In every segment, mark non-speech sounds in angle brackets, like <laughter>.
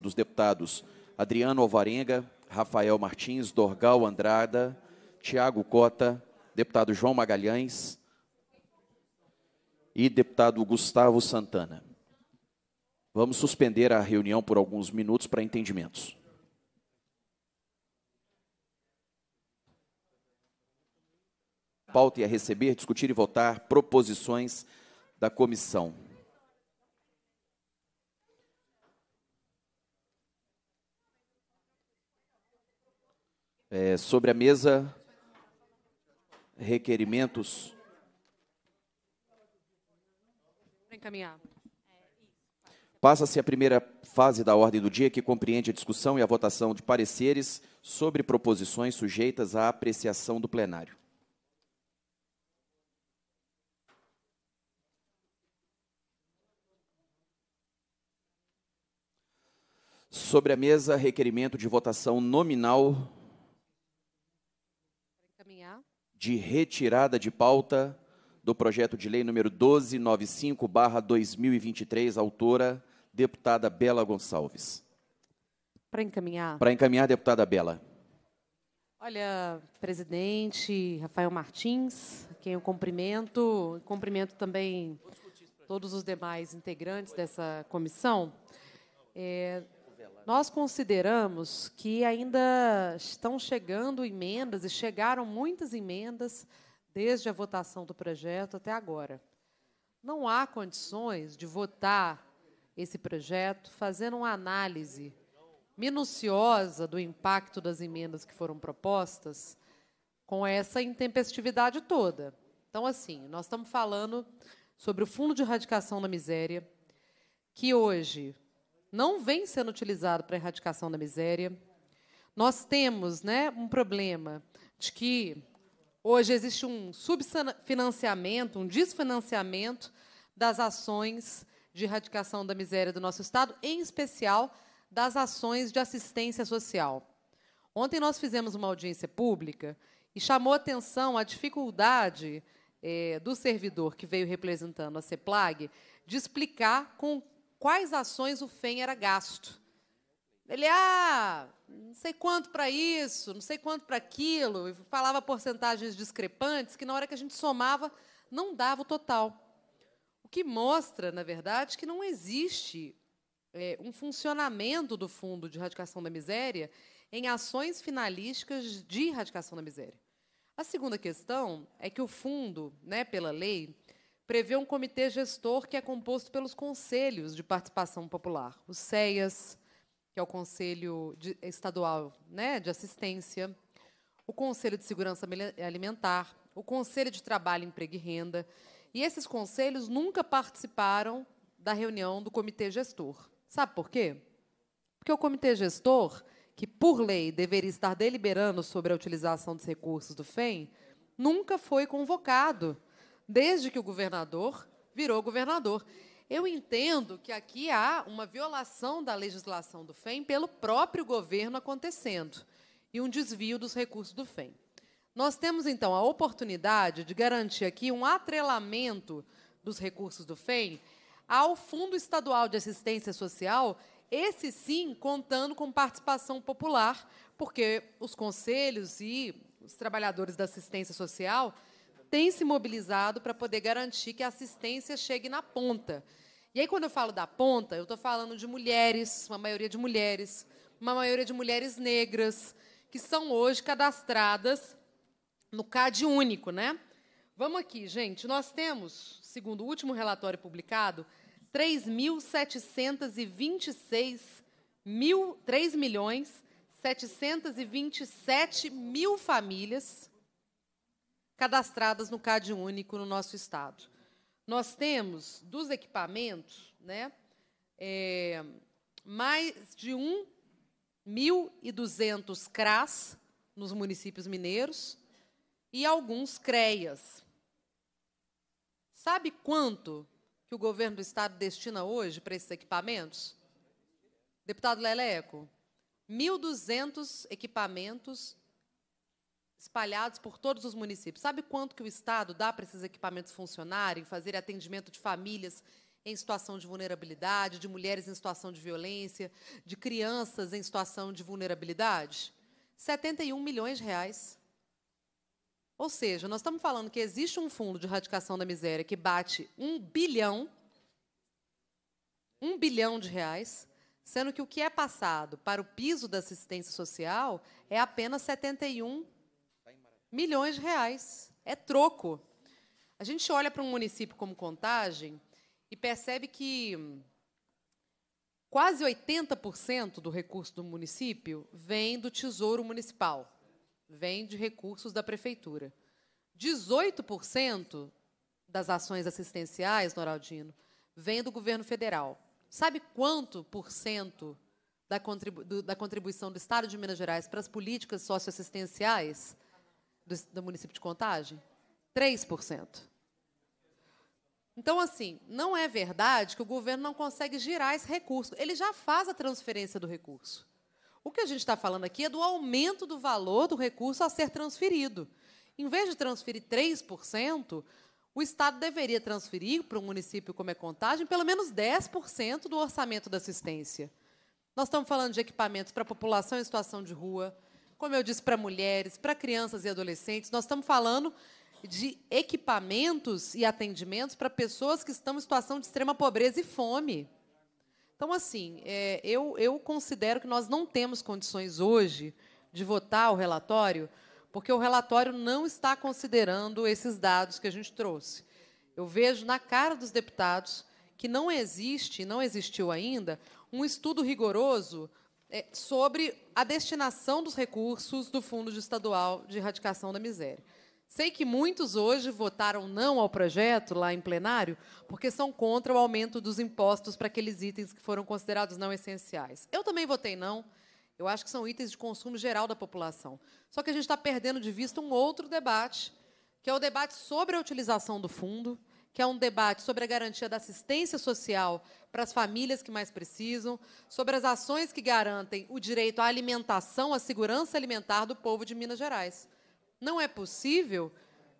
dos deputados Adriano Alvarenga, Rafael Martins, Dorgal Andrada, Tiago Cota, deputado João Magalhães e deputado Gustavo Santana. Vamos suspender a reunião por alguns minutos para entendimentos. Pauta e a receber, discutir e votar proposições da comissão. É, sobre a mesa, requerimentos. Encaminhar. Passa-se a primeira fase da ordem do dia, que compreende a discussão e a votação de pareceres sobre proposições sujeitas à apreciação do plenário. Sobre a mesa, requerimento de votação nominal de retirada de pauta do projeto de lei número 1295/2023, autora deputada Bela Gonçalves. Para encaminhar. Para encaminhar, deputada Bela. Olha, presidente Rafael Martins, quem eu cumprimento, cumprimento também todos os demais integrantes dessa comissão. É, nós consideramos que ainda estão chegando emendas e chegaram muitas emendas desde a votação do projeto até agora. Não há condições de votar esse projeto fazendo uma análise minuciosa do impacto das emendas que foram propostas com essa intempestividade toda. Então, assim, nós estamos falando sobre o Fundo de Erradicação da Miséria, que hoje não vem sendo utilizado para a erradicação da miséria. Nós temos né, um problema de que hoje existe um subfinanciamento, um desfinanciamento das ações de erradicação da miséria do nosso Estado, em especial das ações de assistência social. Ontem nós fizemos uma audiência pública e chamou atenção a dificuldade é, do servidor que veio representando a CEPLAG de explicar com quais ações o FEM era gasto. Ele, ah, não sei quanto para isso, não sei quanto para aquilo, e falava porcentagens discrepantes que, na hora que a gente somava, não dava o total. O que mostra, na verdade, que não existe é, um funcionamento do Fundo de Erradicação da Miséria em ações finalísticas de erradicação da miséria. A segunda questão é que o fundo, né, pela lei, prevê um comitê gestor que é composto pelos conselhos de participação popular, os CEAS, que é o Conselho de, Estadual né, de Assistência, o Conselho de Segurança Alimentar, o Conselho de Trabalho, Emprego e Renda. E esses conselhos nunca participaram da reunião do comitê gestor. Sabe por quê? Porque o comitê gestor, que por lei deveria estar deliberando sobre a utilização dos recursos do FEM, nunca foi convocado desde que o governador virou governador. Eu entendo que aqui há uma violação da legislação do FEM pelo próprio governo acontecendo e um desvio dos recursos do FEM. Nós temos, então, a oportunidade de garantir aqui um atrelamento dos recursos do FEM ao Fundo Estadual de Assistência Social, esse sim contando com participação popular, porque os conselhos e os trabalhadores da assistência social tem se mobilizado para poder garantir que a assistência chegue na ponta. E aí, quando eu falo da ponta, eu estou falando de mulheres, uma maioria de mulheres, uma maioria de mulheres negras, que são hoje cadastradas no CAD único, né? Vamos aqui, gente. Nós temos, segundo o último relatório publicado, 3.726 mil, 3 milhões 727 mil famílias cadastradas no CAD único no nosso estado. Nós temos dos equipamentos, né, é, mais de 1.200 CRAS nos municípios mineiros e alguns CREAS. Sabe quanto que o governo do estado destina hoje para esses equipamentos? Deputado Leleco, 1.200 equipamentos espalhados por todos os municípios. Sabe quanto que o Estado dá para esses equipamentos funcionarem, fazer atendimento de famílias em situação de vulnerabilidade, de mulheres em situação de violência, de crianças em situação de vulnerabilidade? 71 milhões de reais. Ou seja, nós estamos falando que existe um fundo de erradicação da miséria que bate um bilhão, um bilhão de reais, sendo que o que é passado para o piso da assistência social é apenas 71 milhões milhões de reais. É troco. A gente olha para um município como Contagem e percebe que hum, quase 80% do recurso do município vem do Tesouro Municipal, vem de recursos da prefeitura. 18% das ações assistenciais, Noraldino, vem do governo federal. Sabe quanto por cento da, contribuição do Estado de Minas Gerais para as políticas socioassistenciais? do, do município de Contagem? 3%. Então, assim, não é verdade que o governo não consegue girar esse recurso. Ele já faz a transferência do recurso. O que a gente está falando aqui é do aumento do valor do recurso a ser transferido. Em vez de transferir 3%, o Estado deveria transferir para um município como é contagem pelo menos 10% do orçamento da assistência. Nós estamos falando de equipamentos para a população em situação de rua, como eu disse, para mulheres, para crianças e adolescentes. Nós estamos falando de equipamentos e atendimentos para pessoas que estão em situação de extrema pobreza e fome. Então, assim, é, eu, eu considero que nós não temos condições hoje de votar o relatório, porque o relatório não está considerando esses dados que a gente trouxe. Eu vejo na cara dos deputados que não existe, não existiu ainda, um estudo rigoroso é, sobre a destinação dos recursos do Fundo Estadual de Erradicação da Miséria. Sei que muitos hoje votaram não ao projeto lá em plenário porque são contra o aumento dos impostos para aqueles itens que foram considerados não essenciais. Eu também votei não. Eu acho que são itens de consumo geral da população. Só que a gente está perdendo de vista um outro debate, que é o debate sobre a utilização do fundo, que é um debate sobre a garantia da assistência social para as famílias que mais precisam, sobre as ações que garantem o direito à alimentação, à segurança alimentar do povo de Minas Gerais. Não é possível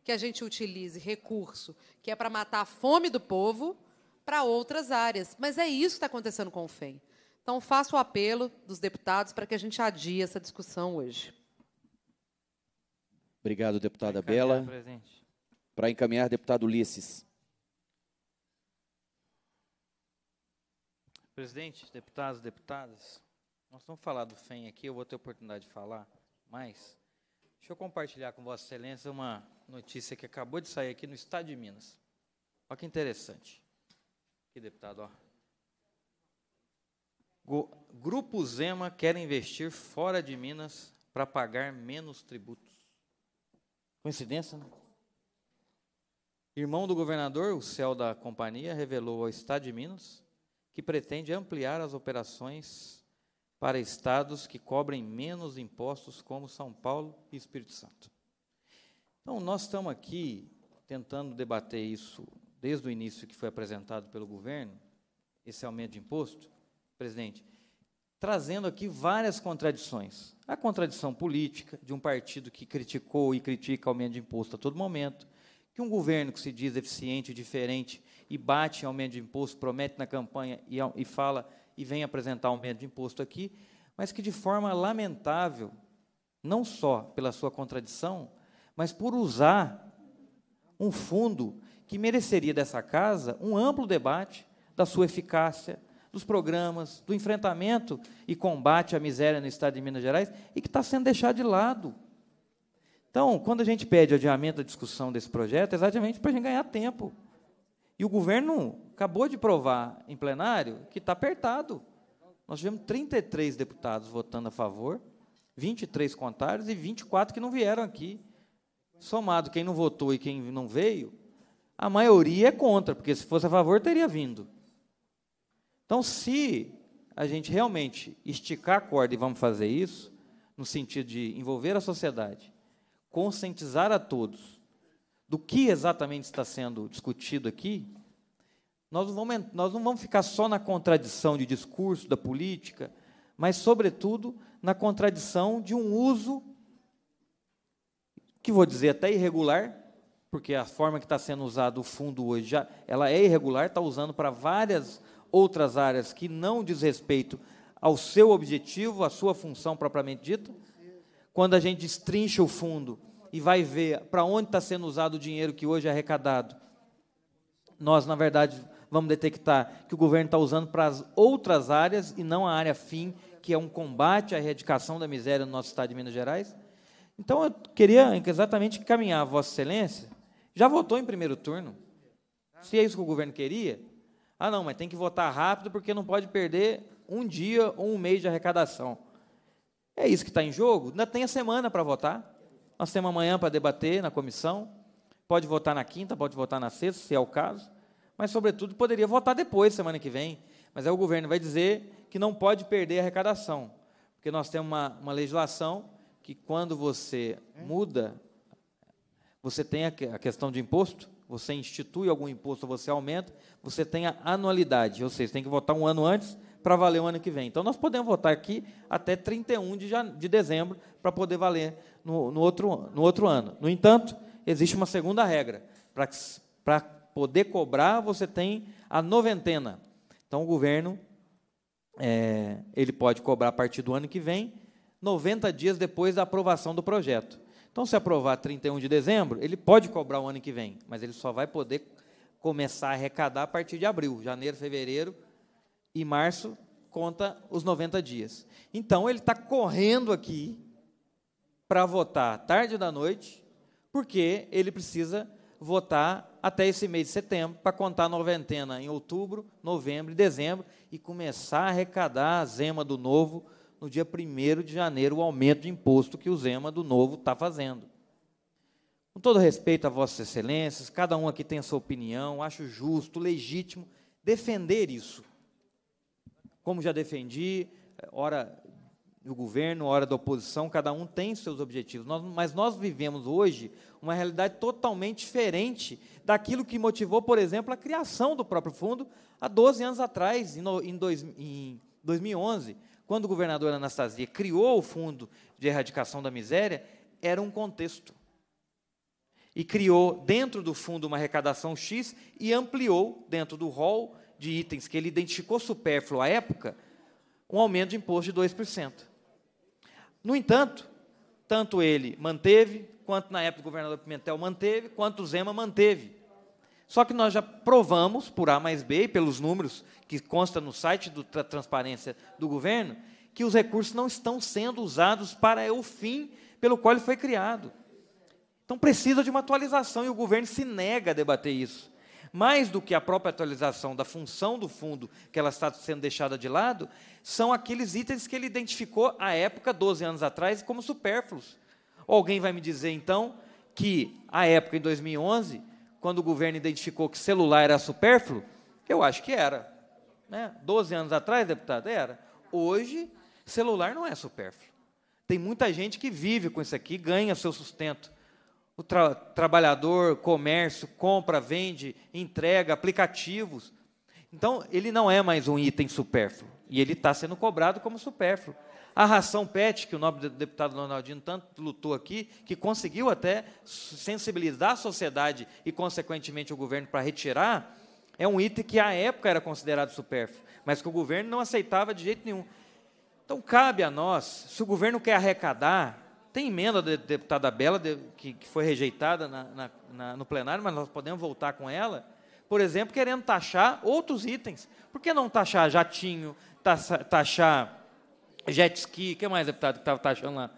que a gente utilize recurso que é para matar a fome do povo para outras áreas. Mas é isso que está acontecendo com o FEM. Então, faço o apelo dos deputados para que a gente adie essa discussão hoje. Obrigado, deputada Bela. Para encaminhar, deputado Ulisses. Presidente, deputados, deputadas, nós vamos falar do FEM aqui, eu vou ter oportunidade de falar, mas deixa eu compartilhar com Vossa Excelência uma notícia que acabou de sair aqui no Estado de Minas. Olha que interessante. Aqui, deputado, ó. Grupo Zema quer investir fora de Minas para pagar menos tributos. Coincidência, né? Irmão do governador, o céu da companhia, revelou ao Estado de Minas que pretende ampliar as operações para estados que cobrem menos impostos, como São Paulo e Espírito Santo. Então, nós estamos aqui tentando debater isso desde o início que foi apresentado pelo governo, esse aumento de imposto, presidente, trazendo aqui várias contradições. A contradição política de um partido que criticou e critica aumento de imposto a todo momento, que um governo que se diz eficiente e diferente e bate aumento de imposto, promete na campanha e, e fala e vem apresentar aumento de imposto aqui, mas que de forma lamentável, não só pela sua contradição, mas por usar um fundo que mereceria dessa casa um amplo debate da sua eficácia, dos programas, do enfrentamento e combate à miséria no estado de Minas Gerais e que está sendo deixado de lado. Então, quando a gente pede adiamento da discussão desse projeto, é exatamente para a gente ganhar tempo. E o governo acabou de provar em plenário que está apertado. Nós tivemos 33 deputados votando a favor, 23 contrários e 24 que não vieram aqui. Somado quem não votou e quem não veio, a maioria é contra, porque se fosse a favor teria vindo. Então, se a gente realmente esticar a corda e vamos fazer isso, no sentido de envolver a sociedade, conscientizar a todos do que exatamente está sendo discutido aqui, nós não, vamos, nós não vamos ficar só na contradição de discurso da política, mas, sobretudo, na contradição de um uso, que vou dizer até irregular, porque a forma que está sendo usado o fundo hoje já ela é irregular, está usando para várias outras áreas que não diz respeito ao seu objetivo, à sua função propriamente dita. Quando a gente destrincha o fundo, e vai ver para onde está sendo usado o dinheiro que hoje é arrecadado, nós, na verdade, vamos detectar que o governo está usando para as outras áreas e não a área fim, que é um combate à erradicação da miséria no nosso estado de Minas Gerais. Então, eu queria exatamente caminhar, Vossa Excelência. Já votou em primeiro turno? Se é isso que o governo queria? Ah, não, mas tem que votar rápido porque não pode perder um dia ou um mês de arrecadação. É isso que está em jogo? Ainda tem a semana para votar. Nós temos amanhã para debater na comissão. Pode votar na quinta, pode votar na sexta, se é o caso. Mas, sobretudo, poderia votar depois, semana que vem. Mas aí o governo vai dizer que não pode perder a arrecadação. Porque nós temos uma, uma legislação que, quando você muda, você tem a, a questão de imposto, você institui algum imposto, você aumenta, você tem a anualidade. Ou seja, você tem que votar um ano antes para valer o ano que vem. Então, nós podemos votar aqui até 31 de, de dezembro para poder valer no, no, outro, no outro ano. No entanto, existe uma segunda regra. Para poder cobrar, você tem a noventena. Então, o governo é, ele pode cobrar a partir do ano que vem, 90 dias depois da aprovação do projeto. Então, se aprovar 31 de dezembro, ele pode cobrar o ano que vem, mas ele só vai poder começar a arrecadar a partir de abril, janeiro, fevereiro e março, conta os 90 dias. Então, ele está correndo aqui para votar tarde da noite, porque ele precisa votar até esse mês de setembro, para contar a noventena em outubro, novembro e dezembro, e começar a arrecadar a Zema do Novo no dia 1 de janeiro, o aumento de imposto que o Zema do Novo está fazendo. Com todo respeito a Vossas Excelências, cada um aqui tem a sua opinião, acho justo, legítimo defender isso. Como já defendi, eh, ora do governo, hora da oposição, cada um tem seus objetivos. Nós, mas nós vivemos hoje uma realidade totalmente diferente daquilo que motivou, por exemplo, a criação do próprio fundo há 12 anos atrás, em, no, em, dois, em 2011, quando o governador Anastasia criou o Fundo de Erradicação da Miséria, era um contexto. E criou dentro do fundo uma arrecadação X e ampliou dentro do rol de itens que ele identificou supérfluo à época, um aumento de imposto de 2%. No entanto, tanto ele manteve, quanto na época o governador Pimentel manteve, quanto o Zema manteve. Só que nós já provamos, por A mais B, e pelos números que consta no site da Transparência do Governo, que os recursos não estão sendo usados para o fim pelo qual ele foi criado. Então precisa de uma atualização e o governo se nega a debater isso mais do que a própria atualização da função do fundo, que ela está sendo deixada de lado, são aqueles itens que ele identificou à época, 12 anos atrás, como supérfluos. alguém vai me dizer, então, que à época, em 2011, quando o governo identificou que celular era supérfluo? Eu acho que era. Né? 12 anos atrás, deputado, era. Hoje, celular não é supérfluo. Tem muita gente que vive com isso aqui, ganha seu sustento o tra trabalhador, comércio, compra, vende, entrega, aplicativos. Então, ele não é mais um item supérfluo. E ele está sendo cobrado como supérfluo. A ração PET, que o nobre deputado Ronaldinho tanto lutou aqui, que conseguiu até sensibilizar a sociedade e, consequentemente, o governo para retirar, é um item que, à época, era considerado supérfluo, mas que o governo não aceitava de jeito nenhum. Então, cabe a nós, se o governo quer arrecadar, tem emenda da deputada Bela, de, que, que, foi rejeitada na, na, na, no plenário, mas nós podemos voltar com ela, por exemplo, querendo taxar outros itens. Por que não taxar jatinho, taxa, taxar jet ski? O que mais, deputado, que estava taxando lá?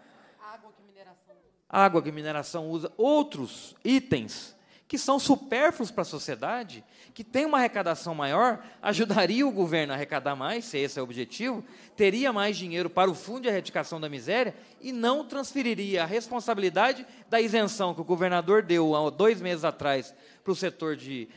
Água que mineração usa. Água que mineração usa. Outros itens que são supérfluos para a sociedade, que tem uma arrecadação maior, ajudaria o governo a arrecadar mais, se esse é o objetivo, teria mais dinheiro para o fundo de erradicação da miséria e não transferiria a responsabilidade da isenção que o governador deu há dois meses atrás para o setor de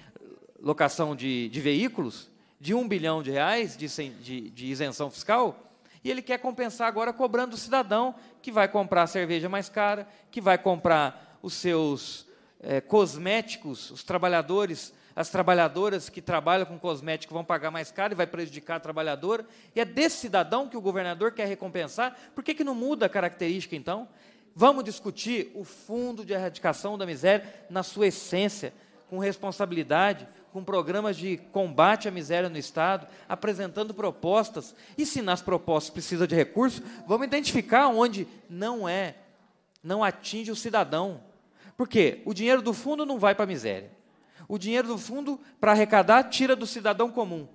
locação de, de veículos, de um bilhão de reais de, de, de isenção fiscal, e ele quer compensar agora cobrando o cidadão que vai comprar a cerveja mais cara, que vai comprar os seus é, cosméticos, os trabalhadores, as trabalhadoras que trabalham com cosmético vão pagar mais caro e vai prejudicar a trabalhadora. E é desse cidadão que o governador quer recompensar. Por que, que não muda a característica, então? Vamos discutir o fundo de erradicação da miséria na sua essência, com responsabilidade, com programas de combate à miséria no Estado, apresentando propostas. E se nas propostas precisa de recurso, vamos identificar onde não é, não atinge o cidadão. Porque o dinheiro do fundo não vai para a miséria. O dinheiro do fundo, para arrecadar, tira do cidadão comum.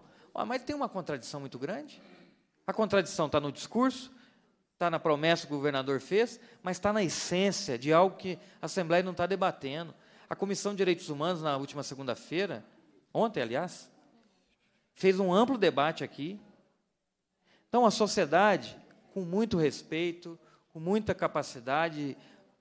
mas tem uma contradição muito grande. A contradição está no discurso, está na promessa que o governador fez, mas está na essência de algo que a Assembleia não está debatendo. A Comissão de Direitos Humanos, na última segunda-feira, ontem, aliás, fez um amplo debate aqui. Então, a sociedade, com muito respeito, com muita capacidade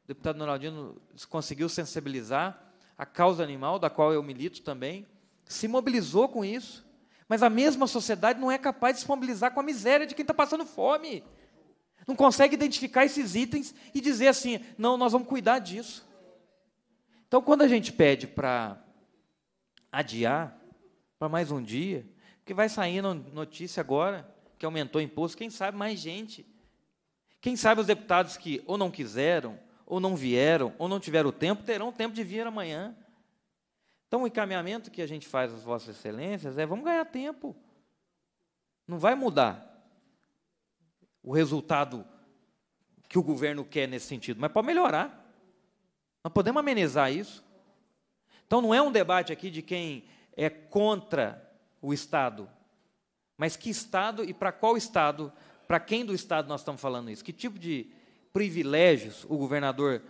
deputado Noraldino conseguiu sensibilizar a causa animal, da qual eu milito também, se mobilizou com isso. Mas a mesma sociedade não é capaz de se mobilizar com a miséria de quem está passando fome. Não consegue identificar esses itens e dizer assim: não, nós vamos cuidar disso. Então, quando a gente pede para adiar para mais um dia, porque vai sair notícia agora que aumentou o imposto, quem sabe mais gente. Quem sabe os deputados que ou não quiseram ou não vieram, ou não tiveram tempo, terão tempo de vir amanhã. Então, o encaminhamento que a gente faz às Vossas Excelências é: vamos ganhar tempo. Não vai mudar o resultado que o governo quer nesse sentido, mas pode melhorar. Nós podemos amenizar isso. Então, não é um debate aqui de quem é contra o Estado, mas que Estado e para qual Estado, para quem do Estado nós estamos falando isso? Que tipo de privilégios o governador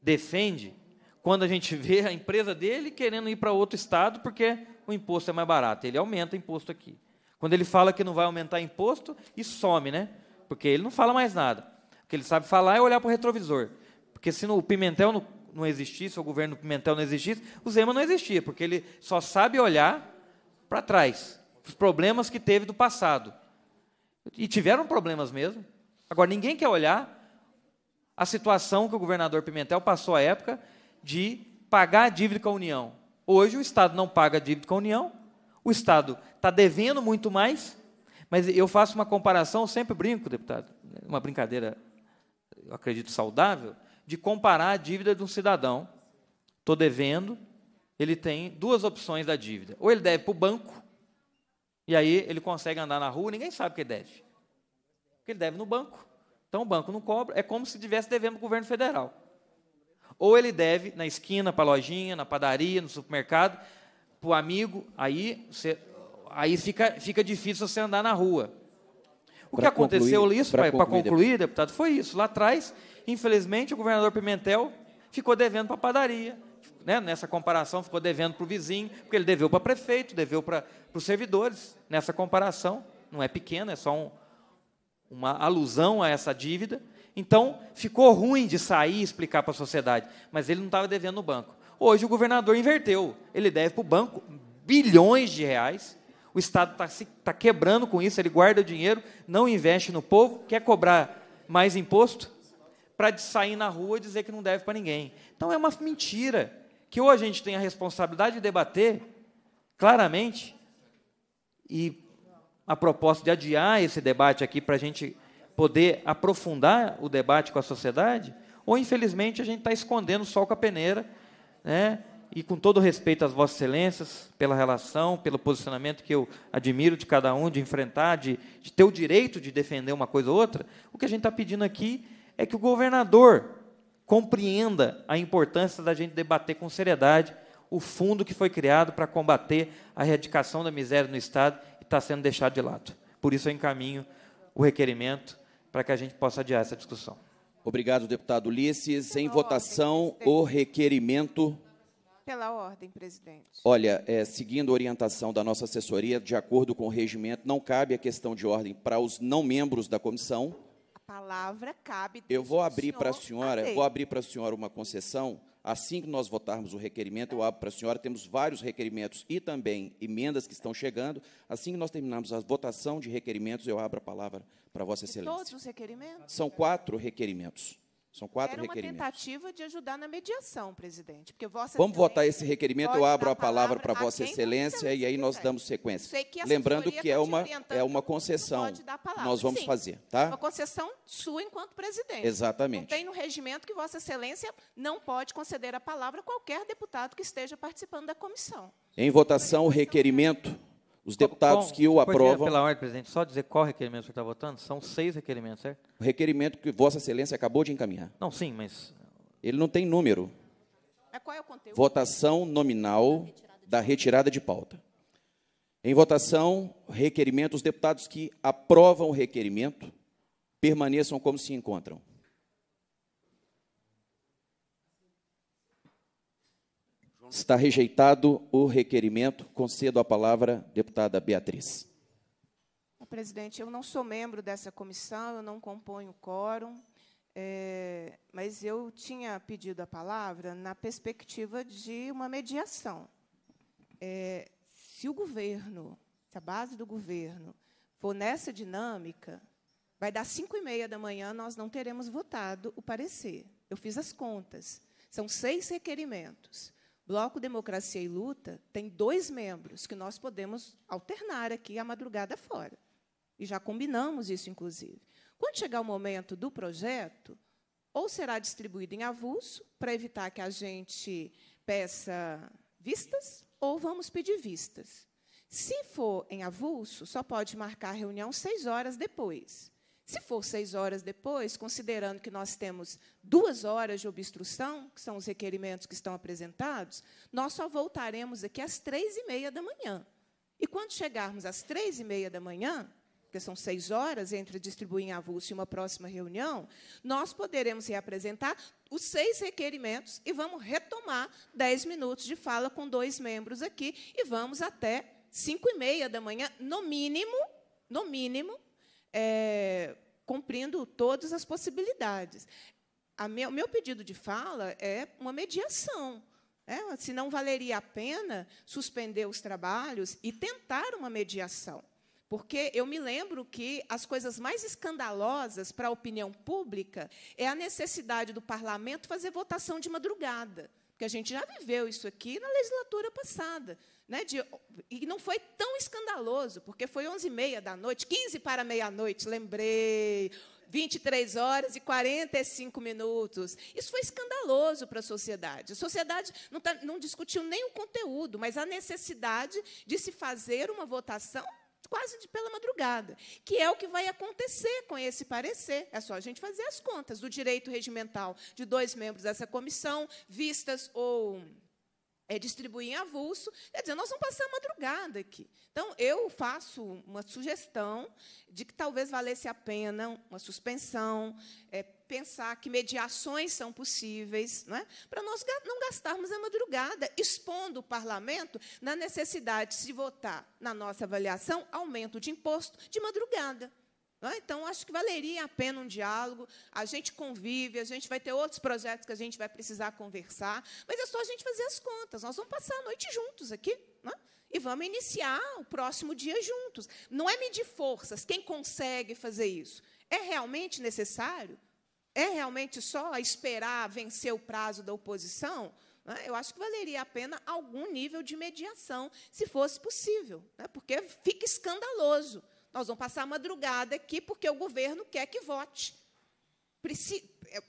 defende, quando a gente vê a empresa dele querendo ir para outro estado porque o imposto é mais barato, ele aumenta o imposto aqui. Quando ele fala que não vai aumentar imposto, e some, né? Porque ele não fala mais nada. O que ele sabe falar é olhar para o retrovisor. Porque se o Pimentel não, não existisse, o governo Pimentel não existisse, o Zema não existia, porque ele só sabe olhar para trás, os problemas que teve do passado. E tiveram problemas mesmo. Agora, ninguém quer olhar a situação que o governador Pimentel passou à época de pagar a dívida com a União. Hoje o Estado não paga a dívida com a União, o Estado está devendo muito mais, mas eu faço uma comparação, sempre brinco, deputado, uma brincadeira, eu acredito, saudável, de comparar a dívida de um cidadão. Estou devendo, ele tem duas opções da dívida. Ou ele deve para o banco, e aí ele consegue andar na rua, ninguém sabe o que deve. Porque ele deve no banco. Então o banco não cobra, é como se estivesse devendo o governo federal. Ou ele deve na esquina, para a lojinha, na padaria, no supermercado, para o amigo, aí, você, aí fica, fica difícil você andar na rua. O pra que aconteceu, concluir, isso para concluir, concluir, deputado, foi isso. Lá atrás, infelizmente, o governador Pimentel ficou devendo para a padaria, né, nessa comparação, ficou devendo para o vizinho, porque ele deveu para prefeito, deveu para os servidores, nessa comparação, não é pequeno, é só um, uma alusão a essa dívida. Então, ficou ruim de sair e explicar para a sociedade, mas ele não estava devendo no banco. Hoje o governador inverteu, ele deve para o banco bilhões de reais, o Estado está tá quebrando com isso, ele guarda o dinheiro, não investe no povo, quer cobrar mais imposto para sair na rua e dizer que não deve para ninguém. Então é uma mentira que ou a gente tem a responsabilidade de debater claramente e a proposta de adiar esse debate aqui para a gente poder aprofundar o debate com a sociedade, ou infelizmente a gente está escondendo o sol com a peneira, né? E com todo respeito às vossas excelências, pela relação, pelo posicionamento que eu admiro de cada um, de enfrentar, de, de ter o direito de defender uma coisa ou outra, o que a gente está pedindo aqui é que o governador compreenda a importância da gente debater com seriedade o fundo que foi criado para combater a erradicação da miséria no Estado está sendo deixado de lado. Por isso eu encaminho o requerimento para que a gente possa adiar essa discussão. Obrigado, deputado Ulisses. Em votação, ordem, o requerimento. Pela ordem, presidente. Olha, é, seguindo a orientação da nossa assessoria, de acordo com o regimento, não cabe a questão de ordem para os não membros da comissão. A palavra cabe. Eu vou abrir para a senhora, vou abrir para a senhora uma concessão Assim que nós votarmos o requerimento, eu abro para a senhora, temos vários requerimentos e também emendas que estão chegando. Assim que nós terminarmos a votação de requerimentos, eu abro a palavra para Vossa Excelência. todos os requerimentos? São quatro requerimentos. São quatro Era requerimentos. Era uma tentativa de ajudar na mediação, presidente. Porque vossa Vamos votar esse requerimento, eu abro a palavra para Vossa Excelência e aí nós damos sequência. Que Lembrando que tá é, é uma, é uma concessão que nós vamos Sim, fazer. Tá? Uma concessão sua enquanto presidente. Exatamente. Não tem no regimento que Vossa Excelência não pode conceder a palavra a qualquer deputado que esteja participando da comissão. Em votação, o requerimento os deputados com, que o é, aprovam. Pela ordem, presidente, só dizer qual requerimento você está votando? São seis requerimentos, certo? O requerimento que Vossa Excelência acabou de encaminhar. Não, sim, mas. Ele não tem número. É qual é o conteúdo? Votação nominal da retirada de pauta. Em votação, requerimento, os deputados que aprovam o requerimento permaneçam como se encontram. Está rejeitado o requerimento. Concedo a palavra, deputada Beatriz. Presidente, eu não sou membro dessa comissão, eu não componho quórum, é, mas eu tinha pedido a palavra na perspectiva de uma mediação. É, se o governo, se a base do governo for nessa dinâmica, vai dar cinco e meia da manhã, nós não teremos votado o parecer. Eu fiz as contas. São seis requerimentos. Bloco Democracia e Luta tem dois membros que nós podemos alternar aqui a madrugada fora. E já combinamos isso, inclusive. Quando chegar o momento do projeto, ou será distribuído em avulso, para evitar que a gente peça vistas, ou vamos pedir vistas. Se for em avulso, só pode marcar a reunião seis horas depois. Se for seis horas depois, considerando que nós temos duas horas de obstrução, que são os requerimentos que estão apresentados, nós só voltaremos aqui às três e meia da manhã. E quando chegarmos às três e meia da manhã, que são seis horas entre distribuir em avulso e uma próxima reunião, nós poderemos reapresentar os seis requerimentos e vamos retomar dez minutos de fala com dois membros aqui e vamos até cinco e meia da manhã, no mínimo, no mínimo, é, cumprindo todas as possibilidades. O meu, meu pedido de fala é uma mediação. É, se não valeria a pena suspender os trabalhos e tentar uma mediação. Porque eu me lembro que as coisas mais escandalosas para a opinião pública é a necessidade do parlamento fazer votação de madrugada. Porque a gente já viveu isso aqui na legislatura passada. Né, de, e não foi tão escandaloso, porque foi 11 e meia da noite, 15 para meia-noite, lembrei, 23 horas e 45 minutos. Isso foi escandaloso para a sociedade. A sociedade não, tá, não discutiu nem o conteúdo, mas a necessidade de se fazer uma votação quase de pela madrugada, que é o que vai acontecer com esse parecer. É só a gente fazer as contas do direito regimental de dois membros dessa comissão, vistas ou é distribuir em avulso. Quer dizer, nós vamos passar a madrugada aqui. Então, eu faço uma sugestão de que talvez valesse a pena uma suspensão, é, pensar que mediações são possíveis, é, para nós não gastarmos a madrugada, expondo o parlamento na necessidade de se votar, na nossa avaliação, aumento de imposto de madrugada. Ah, então, acho que valeria a pena um diálogo. A gente convive, a gente vai ter outros projetos que a gente vai precisar conversar, mas é só a gente fazer as contas. Nós vamos passar a noite juntos aqui né? e vamos iniciar o próximo dia juntos. Não é medir forças, quem consegue fazer isso? É realmente necessário? É realmente só esperar vencer o prazo da oposição? Né? Eu acho que valeria a pena algum nível de mediação, se fosse possível, né? porque fica escandaloso nós vamos passar a madrugada aqui porque o governo quer que vote.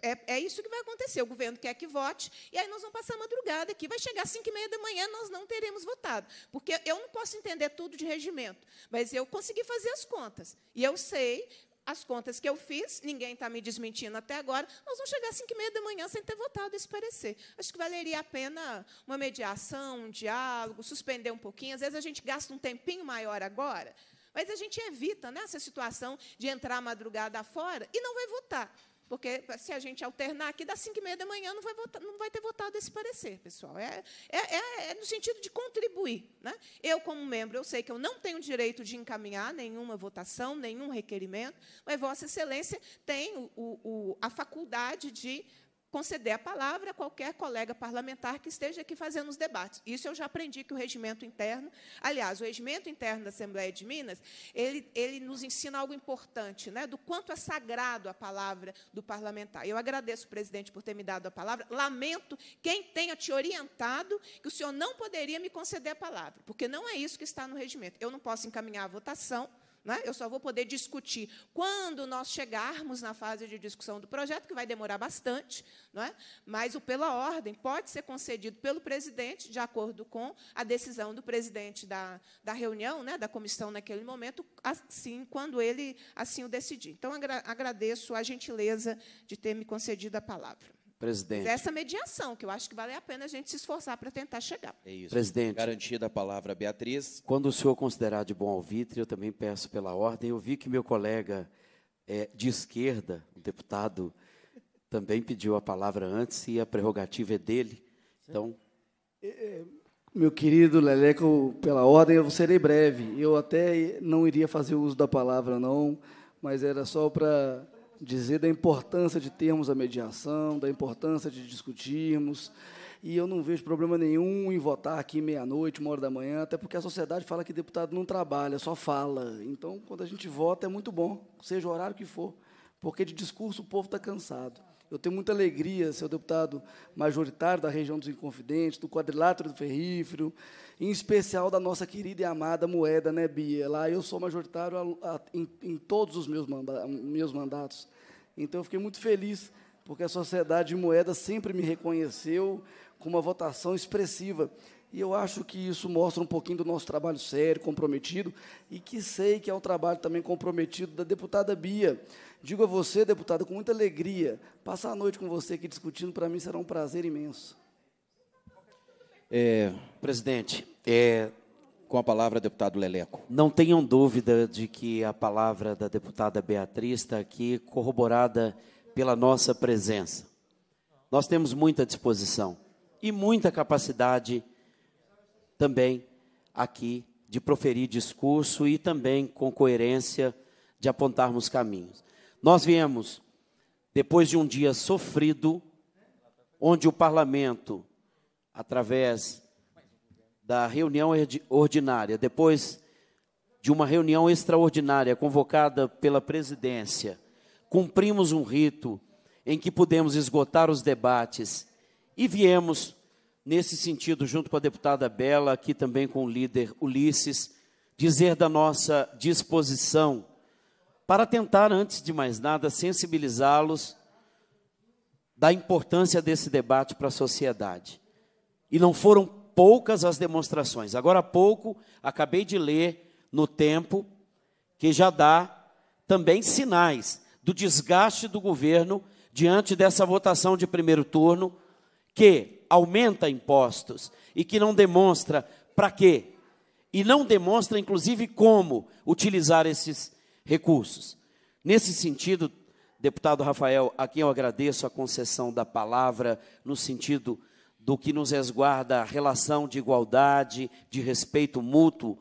É, é, é, isso que vai acontecer. O governo quer que vote, e aí nós vamos passar a madrugada aqui. Vai chegar às 5 e meia da manhã, nós não teremos votado. Porque eu não posso entender tudo de regimento, mas eu consegui fazer as contas. E eu sei as contas que eu fiz, ninguém está me desmentindo até agora, nós vamos chegar às 5 e meia da manhã sem ter votado esse parecer. Acho que valeria a pena uma mediação, um diálogo, suspender um pouquinho. Às vezes a gente gasta um tempinho maior agora, mas a gente evita né, essa situação de entrar madrugada fora e não vai votar. Porque se a gente alternar aqui, das 5 e meia da manhã não vai, votar, não vai ter votado esse parecer, pessoal. É, é, é, é, no sentido de contribuir. Né? Eu, como membro, eu sei que eu não tenho direito de encaminhar nenhuma votação, nenhum requerimento, mas Vossa Excelência tem o, o, a faculdade de conceder a palavra a qualquer colega parlamentar que esteja aqui fazendo os debates. Isso eu já aprendi que o regimento interno, aliás, o regimento interno da Assembleia de Minas, ele, ele nos ensina algo importante, né, do quanto é sagrado a palavra do parlamentar. Eu agradeço, presidente, por ter me dado a palavra. Lamento quem tenha te orientado que o senhor não poderia me conceder a palavra, porque não é isso que está no regimento. Eu não posso encaminhar a votação né? Eu só vou poder discutir quando nós chegarmos na fase de discussão do projeto, que vai demorar bastante, é? mas o pela ordem pode ser concedido pelo presidente, de acordo com a decisão do presidente da, da reunião, né? da comissão naquele momento, assim quando ele assim o decidir. Então, agradeço a gentileza de ter me concedido a palavra. Presidente. Essa mediação, que eu acho que vale a pena a gente se esforçar para tentar chegar. É isso. Presidente. Garantida a palavra, Beatriz. Quando o senhor considerar de bom alvitre, eu também peço pela ordem. Eu vi que meu colega é, de esquerda, o deputado, também pediu a palavra antes e a prerrogativa é dele. Então. É, é, meu querido Leleco, pela ordem, eu serei breve. Eu até não iria fazer uso da palavra, não, mas era só para dizer da importância de termos a mediação, da importância de discutirmos. E eu não vejo problema nenhum em votar aqui meia-noite, uma hora da manhã, até porque a sociedade fala que deputado não trabalha, só fala. Então, quando a gente vota, é muito bom, seja o horário que for, porque de discurso o povo está cansado. Eu tenho muita alegria ser o deputado majoritário da região dos Inconfidentes, do quadrilátero do Ferrífero, em especial da nossa querida e amada moeda, né, Bia? Lá eu sou majoritário a, a, em, em, todos os meus, manda meus mandatos. Então eu fiquei muito feliz, porque a sociedade de moeda sempre me reconheceu com uma votação expressiva. E eu acho que isso mostra um pouquinho do nosso trabalho sério, comprometido, e que sei que é um trabalho também comprometido da deputada Bia Digo a você, deputado, com muita alegria, passar a noite com você aqui discutindo, para mim será um prazer imenso. É, presidente, é, com a palavra, deputado Leleco. Não tenham dúvida de que a palavra da deputada Beatriz está aqui corroborada pela nossa presença. Nós temos muita disposição e muita capacidade também aqui de proferir discurso e também com coerência de apontarmos caminhos. Nós viemos depois de um dia sofrido, onde o parlamento, através da reunião ordinária, depois de uma reunião extraordinária convocada pela presidência, cumprimos um rito em que pudemos esgotar os debates e viemos nesse sentido junto com a deputada Bela, aqui também com o líder Ulisses, dizer da nossa disposição para tentar, antes de mais nada, sensibilizá-los da importância desse debate para a sociedade. E não foram poucas as demonstrações. Agora há pouco, acabei de ler no tempo que já dá também sinais do desgaste do governo diante dessa votação de primeiro turno que aumenta impostos e que não demonstra para quê? E não demonstra, inclusive, como utilizar esses recursos. Nesse sentido, deputado Rafael, a quem eu agradeço a concessão da palavra, no sentido do que nos resguarda a relação de igualdade, de respeito mútuo,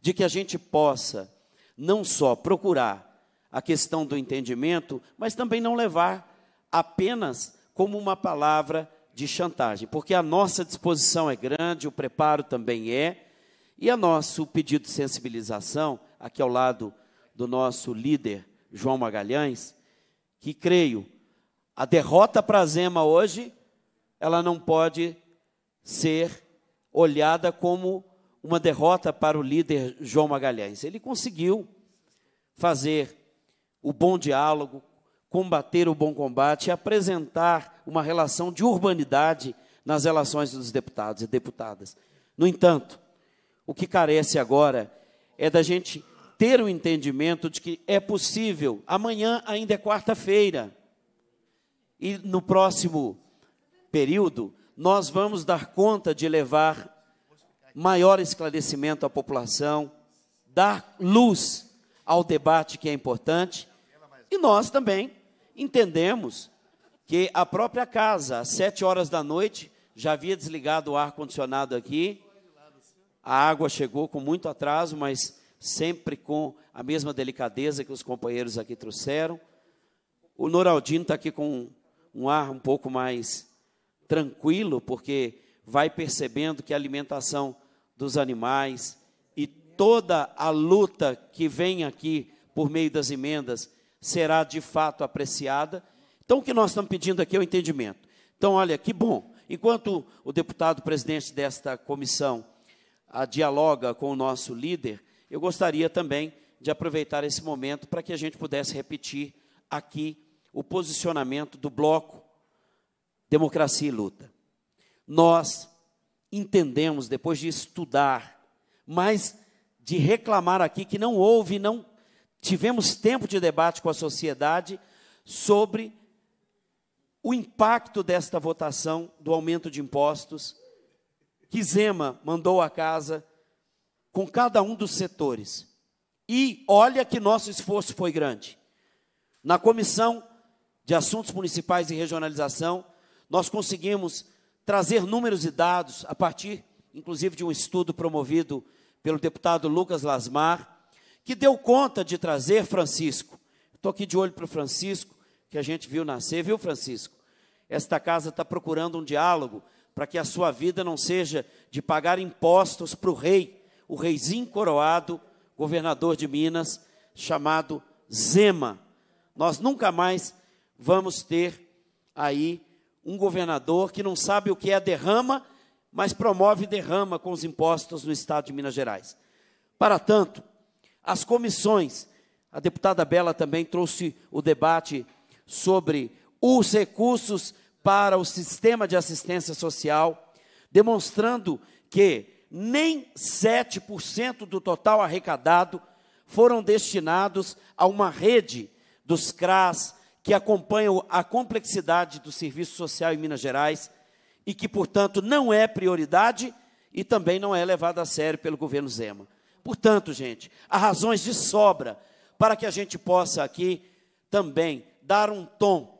de que a gente possa não só procurar a questão do entendimento, mas também não levar apenas como uma palavra de chantagem, porque a nossa disposição é grande, o preparo também é, e a nosso pedido de sensibilização, aqui ao lado do nosso líder João Magalhães, que creio, a derrota para Zema hoje, ela não pode ser olhada como uma derrota para o líder João Magalhães. Ele conseguiu fazer o bom diálogo, combater o bom combate e apresentar uma relação de urbanidade nas relações dos deputados e deputadas. No entanto, o que carece agora é da gente ter o entendimento de que é possível. Amanhã ainda é quarta-feira. E no próximo período, nós vamos dar conta de levar maior esclarecimento à população, dar luz ao debate que é importante. E nós também entendemos que a própria casa, às sete horas da noite, já havia desligado o ar-condicionado aqui. A água chegou com muito atraso, mas sempre com a mesma delicadeza que os companheiros aqui trouxeram. O Noraldino está aqui com um ar um pouco mais tranquilo, porque vai percebendo que a alimentação dos animais e toda a luta que vem aqui por meio das emendas será de fato apreciada. Então, o que nós estamos pedindo aqui é o entendimento. Então, olha, que bom. Enquanto o deputado presidente desta comissão ah, dialoga com o nosso líder, eu gostaria também de aproveitar esse momento para que a gente pudesse repetir aqui o posicionamento do bloco Democracia e Luta. Nós entendemos, depois de estudar, mas de reclamar aqui que não houve, não tivemos tempo de debate com a sociedade sobre o impacto desta votação do aumento de impostos que Zema mandou à casa com cada um dos setores. E olha que nosso esforço foi grande. Na comissão de assuntos municipais e regionalização, nós conseguimos trazer números e dados a partir, inclusive, de um estudo promovido pelo deputado Lucas Lasmar, que deu conta de trazer Francisco. Estou aqui de olho para o Francisco, que a gente viu nascer, viu, Francisco? Esta casa está procurando um diálogo para que a sua vida não seja de pagar impostos para o rei, o reizinho coroado, governador de Minas, chamado Zema. Nós nunca mais vamos ter aí um governador que não sabe o que é derrama, mas promove derrama com os impostos no estado de Minas Gerais. Para tanto, as comissões, a deputada Bela também trouxe o debate sobre os recursos para o sistema de assistência social, demonstrando que nem 7% do total arrecadado foram destinados a uma rede dos CRAS que acompanham a complexidade do serviço social em Minas Gerais e que, portanto, não é prioridade e também não é levada a sério pelo governo Zema. Portanto, gente, há razões de sobra para que a gente possa aqui também dar um tom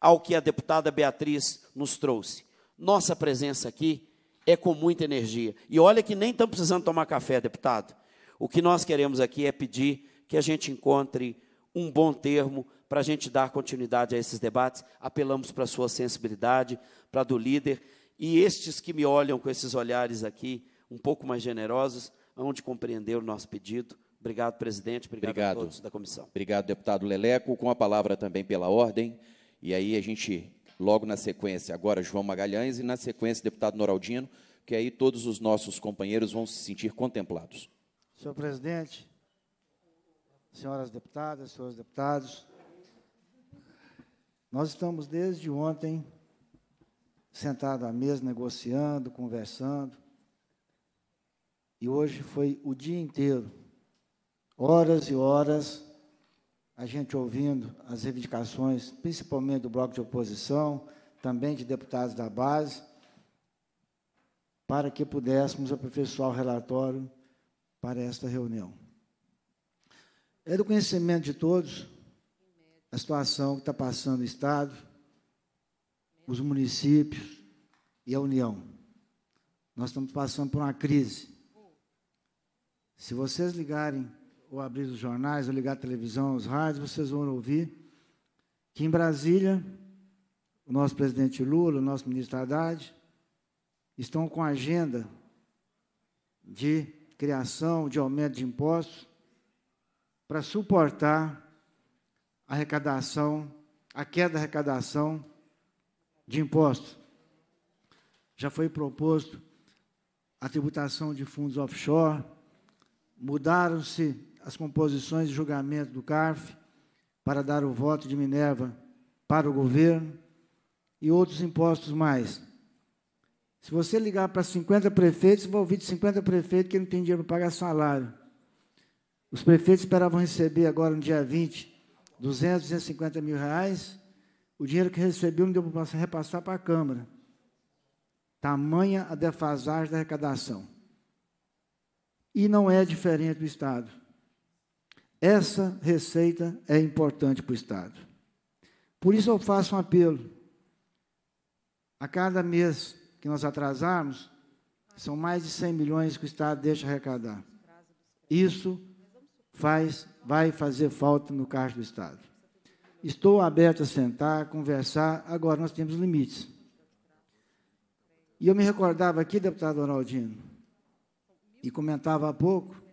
ao que a deputada Beatriz nos trouxe. Nossa presença aqui é com muita energia. E olha que nem estamos precisando tomar café, deputado. O que nós queremos aqui é pedir que a gente encontre um bom termo para a gente dar continuidade a esses debates. Apelamos para a sua sensibilidade, para a do líder. E estes que me olham com esses olhares aqui, um pouco mais generosos, hão de compreender o nosso pedido. Obrigado, presidente. Obrigado, Obrigado. a todos da comissão. Obrigado, deputado Leleco. Com a palavra também pela ordem. E aí a gente logo na sequência, agora João Magalhães, e na sequência, deputado Noraldino, que aí todos os nossos companheiros vão se sentir contemplados. Senhor presidente, senhoras deputadas, senhores deputados, nós estamos desde ontem sentados à mesa, negociando, conversando, e hoje foi o dia inteiro, horas e horas, a gente ouvindo as reivindicações, principalmente do bloco de oposição, também de deputados da base, para que pudéssemos aperfeiçoar o relatório para esta reunião. É do conhecimento de todos a situação que está passando o Estado, os municípios e a União. Nós estamos passando por uma crise. Se vocês ligarem ou abrir os jornais, ou ligar a televisão, os rádios, vocês vão ouvir que em Brasília, o nosso presidente Lula, o nosso ministro Haddad, estão com agenda de criação, de aumento de impostos, para suportar a arrecadação, a queda da arrecadação de impostos. Já foi proposto a tributação de fundos offshore, mudaram-se as composições de julgamento do CARF para dar o voto de Minerva para o governo e outros impostos mais. Se você ligar para 50 prefeitos, vai ouvir de 50 prefeitos que não tem dinheiro para pagar salário. Os prefeitos esperavam receber agora, no dia 20, 200, 250 mil reais. O dinheiro que recebeu não deu para repassar para a Câmara. Tamanha a defasagem da arrecadação. E não é diferente do Estado. Essa receita é importante para o Estado. Por isso eu faço um apelo. A cada mês que nós atrasarmos, são mais de 100 milhões que o Estado deixa arrecadar. Isso faz, vai fazer falta no caixa do Estado. Estou aberto a sentar, a conversar, agora nós temos limites. E eu me recordava aqui, deputado Ronaldinho, e comentava há pouco,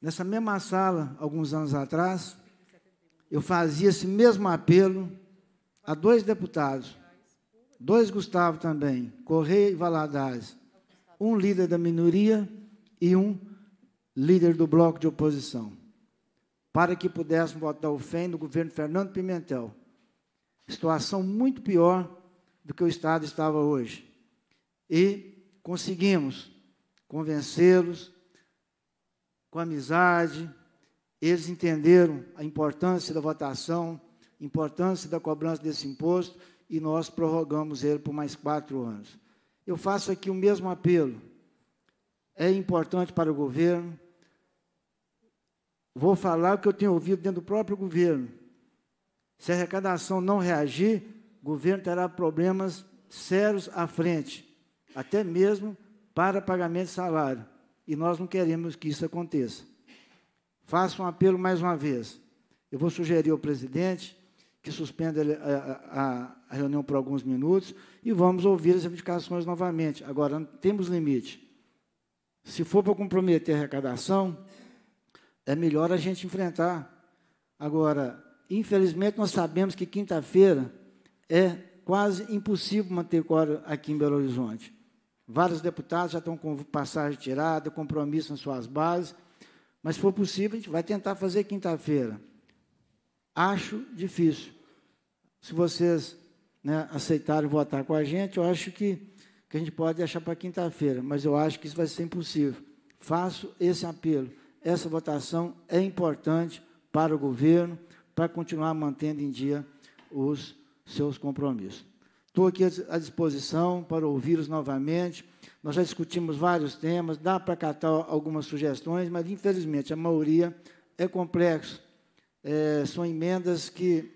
nessa mesma sala, alguns anos atrás, eu fazia esse mesmo apelo a dois deputados, dois Gustavo também, Correia e Valadares, um líder da minoria e um líder do bloco de oposição, para que pudéssemos votar o FEM no governo Fernando Pimentel. Situação muito pior do que o Estado estava hoje. E conseguimos convencê-los, com amizade. Eles entenderam a importância da votação, importância da cobrança desse imposto e nós prorrogamos ele por mais quatro anos. Eu faço aqui o mesmo apelo. É importante para o governo. Vou falar o que eu tenho ouvido dentro do próprio governo. Se a arrecadação não reagir, o governo terá problemas sérios à frente, até mesmo para pagamento de salário e nós não queremos que isso aconteça. Faço um apelo mais uma vez. Eu vou sugerir ao presidente que suspenda a, eh, eh, a, a reunião por alguns minutos e vamos ouvir as indicações novamente. Agora, temos limite. Se for para comprometer a arrecadação, é melhor a gente enfrentar. Agora, infelizmente, nós sabemos que quinta-feira é quase impossível manter coro aqui em Belo Horizonte. Vários deputados já estão com passagem tirada, compromisso nas suas bases, mas se for possível, a gente vai tentar fazer quinta-feira. Acho difícil. Se vocês né, aceitarem votar com a gente, eu acho que, que a gente pode deixar para quinta-feira, mas eu acho que isso vai ser impossível. Faço esse apelo. Essa votação é importante para o governo, para continuar mantendo em dia os seus compromissos. Estou aqui à disposição para ouvi-los novamente. Nós já discutimos vários temas, dá para catar algumas sugestões, mas infelizmente a maioria é complexo. É, são emendas que,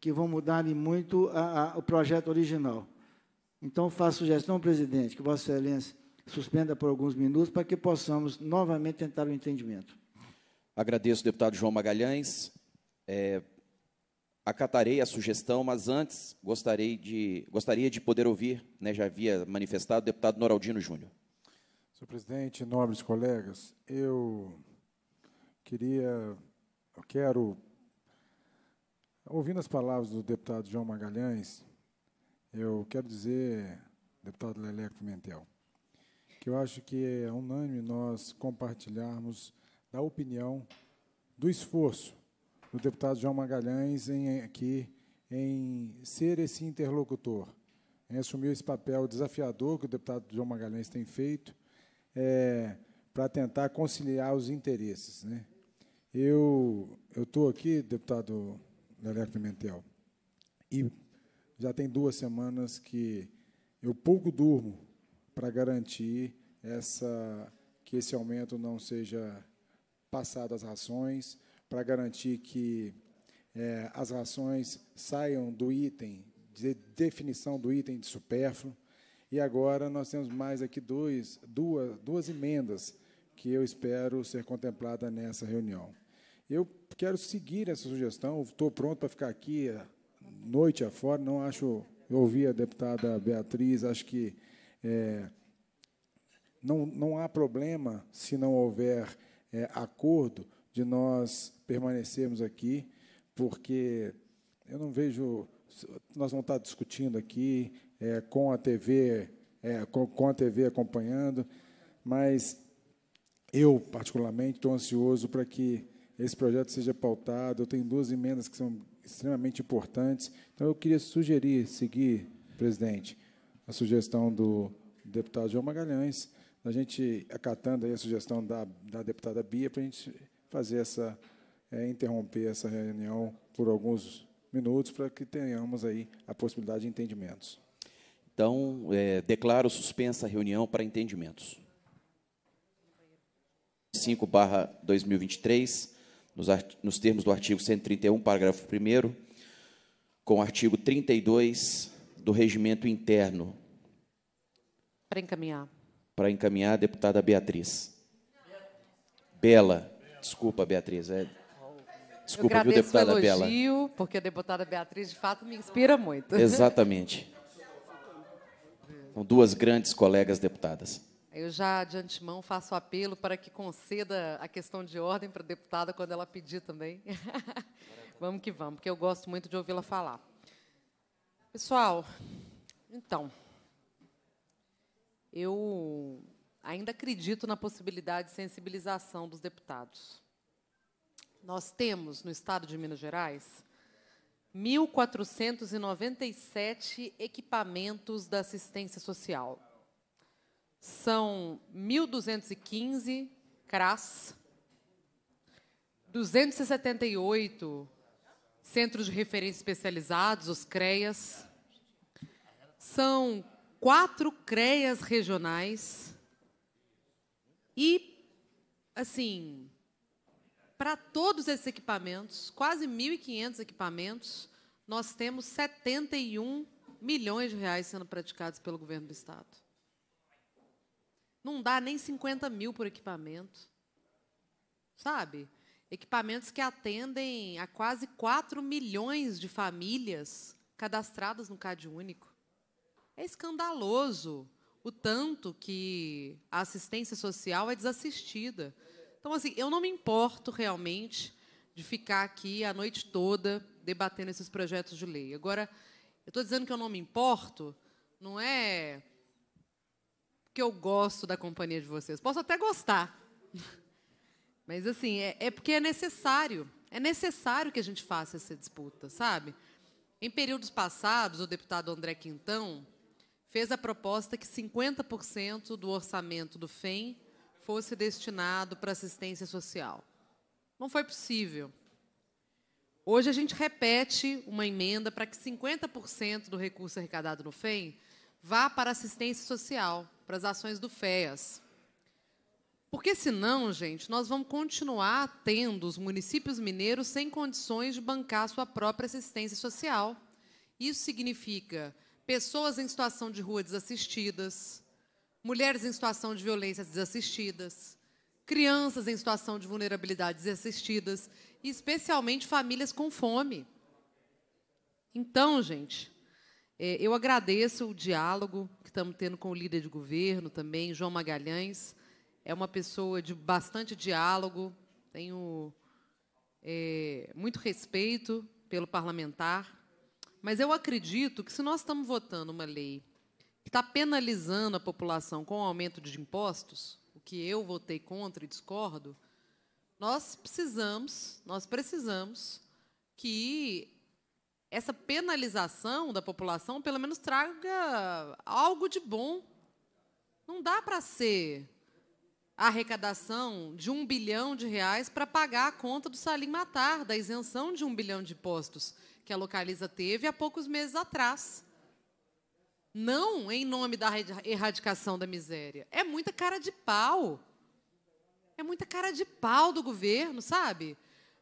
que vão mudar muito a, a, o projeto original. Então, faço sugestão, presidente, que Vossa Excelência suspenda por alguns minutos para que possamos novamente tentar o entendimento. Agradeço, deputado João Magalhães. É, acatarei a sugestão, mas antes gostaria de, gostaria de poder ouvir, né, já havia manifestado, o deputado Noraldino Júnior. Senhor presidente, nobres colegas, eu queria, eu quero, ouvindo as palavras do deputado João Magalhães, eu quero dizer, deputado Leleco Pimentel, que eu acho que é unânime nós compartilharmos da opinião do esforço do deputado João Magalhães em, aqui em ser esse interlocutor, em assumir esse papel desafiador que o deputado João Magalhães tem feito é, para tentar conciliar os interesses. Né? Eu estou aqui, deputado Leleco Pimentel, e já tem duas semanas que eu pouco durmo para garantir essa, que esse aumento não seja passado às rações, para garantir que é, as rações saiam do item, de definição do item de supérfluo. E agora nós temos mais aqui dois, duas, duas emendas que eu espero ser contemplada nessa reunião. Eu quero seguir essa sugestão, estou pronto para ficar aqui é, noite afora, não acho. Eu ouvi a deputada Beatriz, acho que é, não, não há problema se não houver é, acordo de nós permanecermos aqui, porque eu não vejo. Nós vamos estar discutindo aqui é, com a TV, é, com, com a TV acompanhando, mas eu, particularmente, estou ansioso para que esse projeto seja pautado. Eu tenho duas emendas que são extremamente importantes. Então, eu queria sugerir, seguir, presidente, a sugestão do deputado João Magalhães, a gente acatando a sugestão da, da deputada Bia, para a gente fazer essa é, interromper essa reunião por alguns minutos para que tenhamos aí a possibilidade de entendimentos. Então, é, declaro suspensa a reunião para entendimentos. 5 barra 2023, nos, nos termos do artigo 131, parágrafo 1 com o artigo 32 do regimento interno. Para encaminhar. Para encaminhar a deputada Beatriz. Bela. Bela. Desculpa, Beatriz. É Desculpa, eu agradeço viu, deputada o elogio, Bela? porque a deputada Beatriz, de fato, me inspira muito. Exatamente. São duas grandes colegas deputadas. Eu já, de antemão, faço apelo para que conceda a questão de ordem para a deputada quando ela pedir também. <laughs> vamos que vamos, porque eu gosto muito de ouvi-la falar. Pessoal, então, eu ainda acredito na possibilidade de sensibilização dos deputados nós temos no estado de Minas Gerais 1.497 equipamentos da assistência social. São 1.215 CRAS, 278 Centros de Referência Especializados, os CREAS. São quatro CREAS regionais. E, assim, para todos esses equipamentos, quase 1.500 equipamentos, nós temos 71 milhões de reais sendo praticados pelo governo do Estado. Não dá nem 50 mil por equipamento. Sabe? Equipamentos que atendem a quase 4 milhões de famílias cadastradas no CAD único. É escandaloso o tanto que a assistência social é desassistida. Então, assim, eu não me importo realmente de ficar aqui a noite toda debatendo esses projetos de lei. Agora, eu estou dizendo que eu não me importo, não é porque eu gosto da companhia de vocês. Posso até gostar. <laughs> Mas, assim, é, é porque é necessário. É necessário que a gente faça essa disputa, sabe? Em períodos passados, o deputado André Quintão fez a proposta que 50% do orçamento do FEM fosse destinado para assistência social. Não foi possível. Hoje a gente repete uma emenda para que 50% do recurso arrecadado no FEM vá para assistência social, para as ações do FEAS. Porque senão, gente, nós vamos continuar tendo os municípios mineiros sem condições de bancar sua própria assistência social. Isso significa pessoas em situação de rua desassistidas, mulheres em situação de violência desassistidas, crianças em situação de vulnerabilidade desassistidas, e especialmente famílias com fome. Então, gente, é, eu agradeço o diálogo que estamos tendo com o líder de governo também, João Magalhães. É uma pessoa de bastante diálogo, tenho é, muito respeito pelo parlamentar, mas eu acredito que se nós estamos votando uma lei está penalizando a população com o aumento de impostos, o que eu votei contra e discordo, nós precisamos, nós precisamos que essa penalização da população pelo menos traga algo de bom. Não dá para ser a arrecadação de um bilhão de reais para pagar a conta do Salim Matar, da isenção de um bilhão de impostos que a Localiza teve há poucos meses atrás. Não em nome da erradicação da miséria. É muita cara de pau. É muita cara de pau do governo, sabe?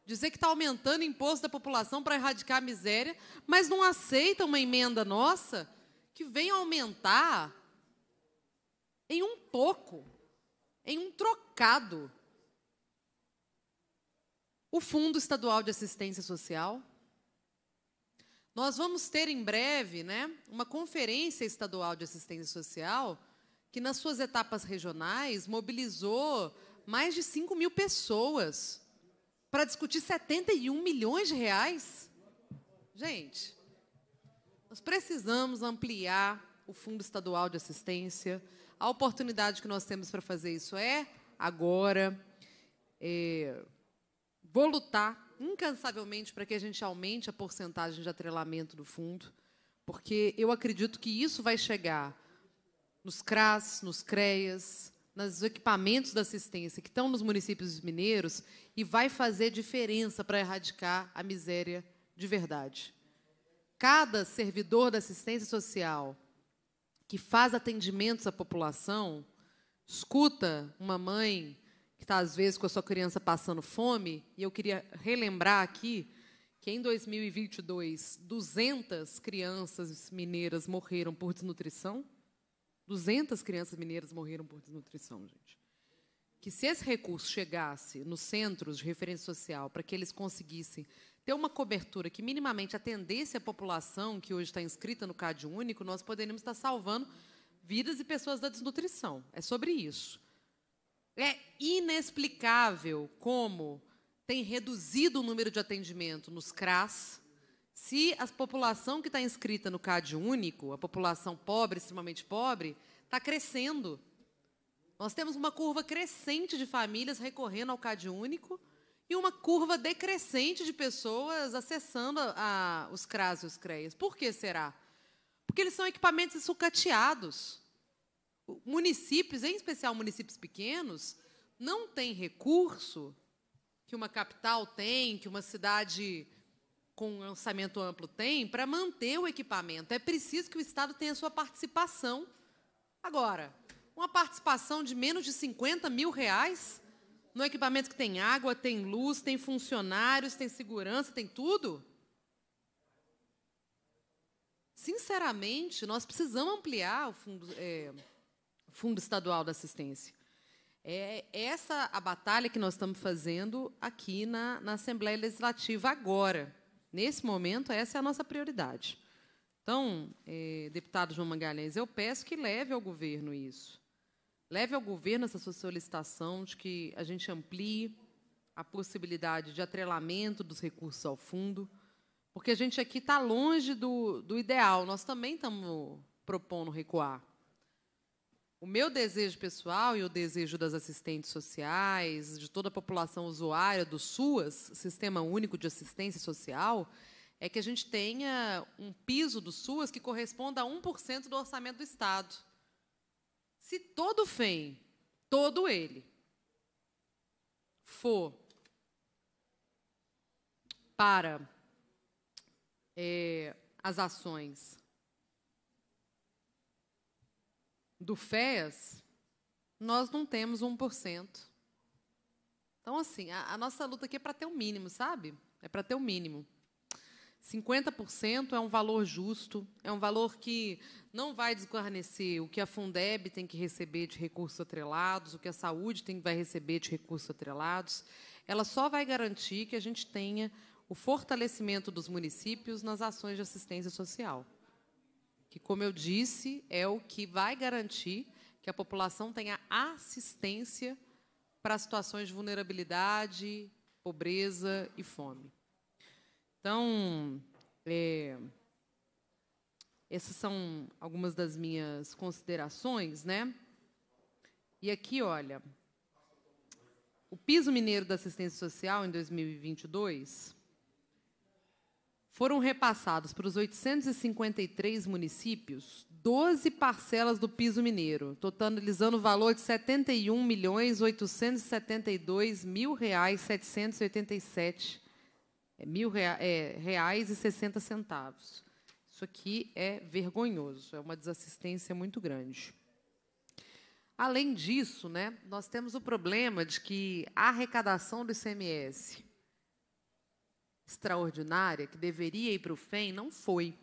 Dizer que está aumentando o imposto da população para erradicar a miséria, mas não aceita uma emenda nossa que vem aumentar em um pouco, em um trocado, o Fundo Estadual de Assistência Social, nós vamos ter em breve né, uma conferência estadual de assistência social que, nas suas etapas regionais, mobilizou mais de 5 mil pessoas para discutir 71 milhões de reais. Gente, nós precisamos ampliar o Fundo Estadual de Assistência. A oportunidade que nós temos para fazer isso é agora. É, vou lutar incansavelmente para que a gente aumente a porcentagem de atrelamento do fundo, porque eu acredito que isso vai chegar nos CRAS, nos CREAS, nos equipamentos da assistência que estão nos municípios mineiros e vai fazer diferença para erradicar a miséria de verdade. Cada servidor da assistência social que faz atendimentos à população escuta uma mãe que está às vezes com a sua criança passando fome, e eu queria relembrar aqui que em 2022 200 crianças mineiras morreram por desnutrição. 200 crianças mineiras morreram por desnutrição, gente. Que se esse recurso chegasse nos centros de referência social para que eles conseguissem ter uma cobertura que minimamente atendesse a população que hoje está inscrita no CAD único, nós poderíamos estar salvando vidas e pessoas da desnutrição. É sobre isso. É inexplicável como tem reduzido o número de atendimento nos CRAS, se a população que está inscrita no CAD único, a população pobre, extremamente pobre, está crescendo. Nós temos uma curva crescente de famílias recorrendo ao CAD único e uma curva decrescente de pessoas acessando a, a, os CRAS e os CREAs. Por que será? Porque eles são equipamentos sucateados municípios, em especial municípios pequenos, não têm recurso que uma capital tem, que uma cidade com um lançamento amplo tem, para manter o equipamento. É preciso que o Estado tenha sua participação. Agora, uma participação de menos de 50 mil reais no equipamento que tem água, tem luz, tem funcionários, tem segurança, tem tudo? Sinceramente, nós precisamos ampliar o fundo. É Fundo Estadual da Assistência. É, é essa a batalha que nós estamos fazendo aqui na, na Assembleia Legislativa agora. Nesse momento, essa é a nossa prioridade. Então, é, deputado João Magalhães, eu peço que leve ao governo isso. Leve ao governo essa sua solicitação de que a gente amplie a possibilidade de atrelamento dos recursos ao fundo, porque a gente aqui está longe do, do ideal. Nós também estamos propondo recuar. O meu desejo pessoal e o desejo das assistentes sociais, de toda a população usuária do SUAS, Sistema Único de Assistência Social, é que a gente tenha um piso do SUAS que corresponda a 1% do orçamento do Estado. Se todo FEM, todo ele, for para é, as ações do FEAS, nós não temos 1%. Então, assim, a, a nossa luta aqui é para ter o um mínimo, sabe? É para ter o um mínimo. 50% é um valor justo, é um valor que não vai desguarnecer o que a Fundeb tem que receber de recursos atrelados, o que a saúde tem, vai receber de recursos atrelados. Ela só vai garantir que a gente tenha o fortalecimento dos municípios nas ações de assistência social que, como eu disse, é o que vai garantir que a população tenha assistência para situações de vulnerabilidade, pobreza e fome. Então, é, essas são algumas das minhas considerações, né? E aqui, olha, o piso mineiro da assistência social em 2022 foram repassados para os 853 municípios 12 parcelas do piso mineiro, totalizando o valor de R$ 71 milhões 872 mil reais 787 é, mil é, reais e 60 centavos. Isso aqui é vergonhoso, é uma desassistência muito grande. Além disso, né, nós temos o problema de que a arrecadação do ICMS extraordinária que deveria ir para o FEM não foi.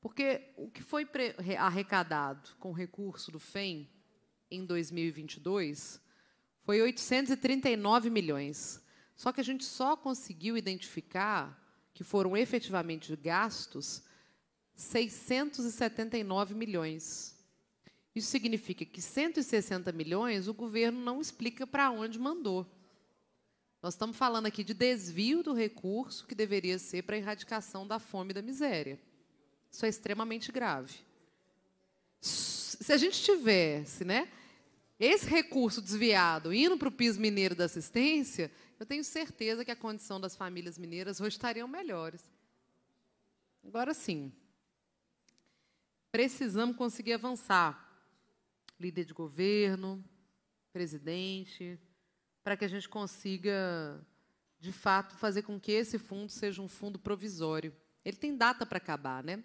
Porque o que foi arrecadado com recurso do FEM em 2022 foi 839 milhões. Só que a gente só conseguiu identificar que foram efetivamente gastos 679 milhões. Isso significa que 160 milhões o governo não explica para onde mandou. Nós estamos falando aqui de desvio do recurso que deveria ser para a erradicação da fome e da miséria. Isso é extremamente grave. Se a gente tivesse né, esse recurso desviado indo para o PIS mineiro da assistência, eu tenho certeza que a condição das famílias mineiras hoje estariam melhores. Agora sim, precisamos conseguir avançar. Líder de governo, presidente, para que a gente consiga, de fato, fazer com que esse fundo seja um fundo provisório. Ele tem data para acabar, né?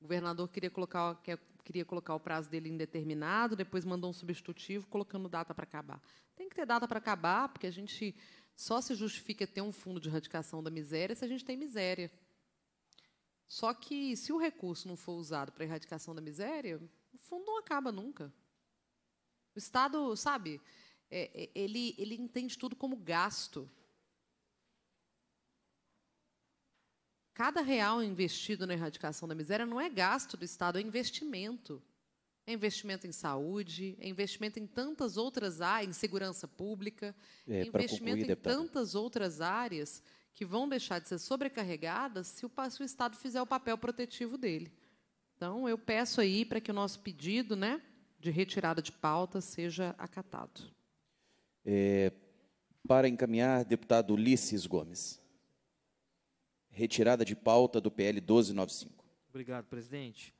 O governador queria colocar, queria colocar o prazo dele indeterminado, depois mandou um substitutivo colocando data para acabar. Tem que ter data para acabar, porque a gente só se justifica ter um fundo de erradicação da miséria se a gente tem miséria. Só que, se o recurso não for usado para a erradicação da miséria, o fundo não acaba nunca. O Estado, sabe, é, é, ele, ele entende tudo como gasto. Cada real investido na erradicação da miséria não é gasto do Estado, é investimento. É investimento em saúde, é investimento em tantas outras áreas, em segurança pública, é, investimento concluir, em tantas outras áreas que vão deixar de ser sobrecarregadas se o, se o Estado fizer o papel protetivo dele. Então, eu peço aí para que o nosso pedido né, de retirada de pauta seja acatado. É, para encaminhar, deputado Ulisses Gomes. Retirada de pauta do PL 1295. Obrigado, presidente.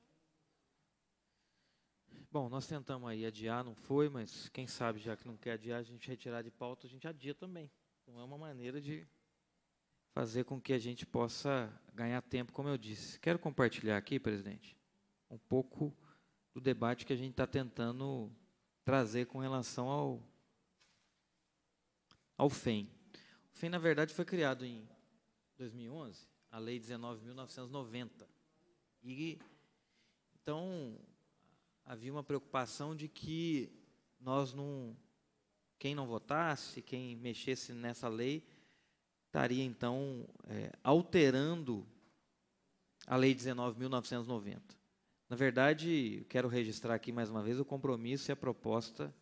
Bom, nós tentamos aí adiar, não foi, mas quem sabe, já que não quer adiar, a gente retirar de pauta, a gente adia também. Não é uma maneira de fazer com que a gente possa ganhar tempo, como eu disse. Quero compartilhar aqui, presidente, um pouco do debate que a gente está tentando trazer com relação ao ao FEM. O FEM, na verdade, foi criado em 2011, a Lei 19.990. E, então, havia uma preocupação de que nós não... Quem não votasse, quem mexesse nessa lei, estaria, então, é, alterando a Lei 19.990. Na verdade, quero registrar aqui mais uma vez o compromisso e a proposta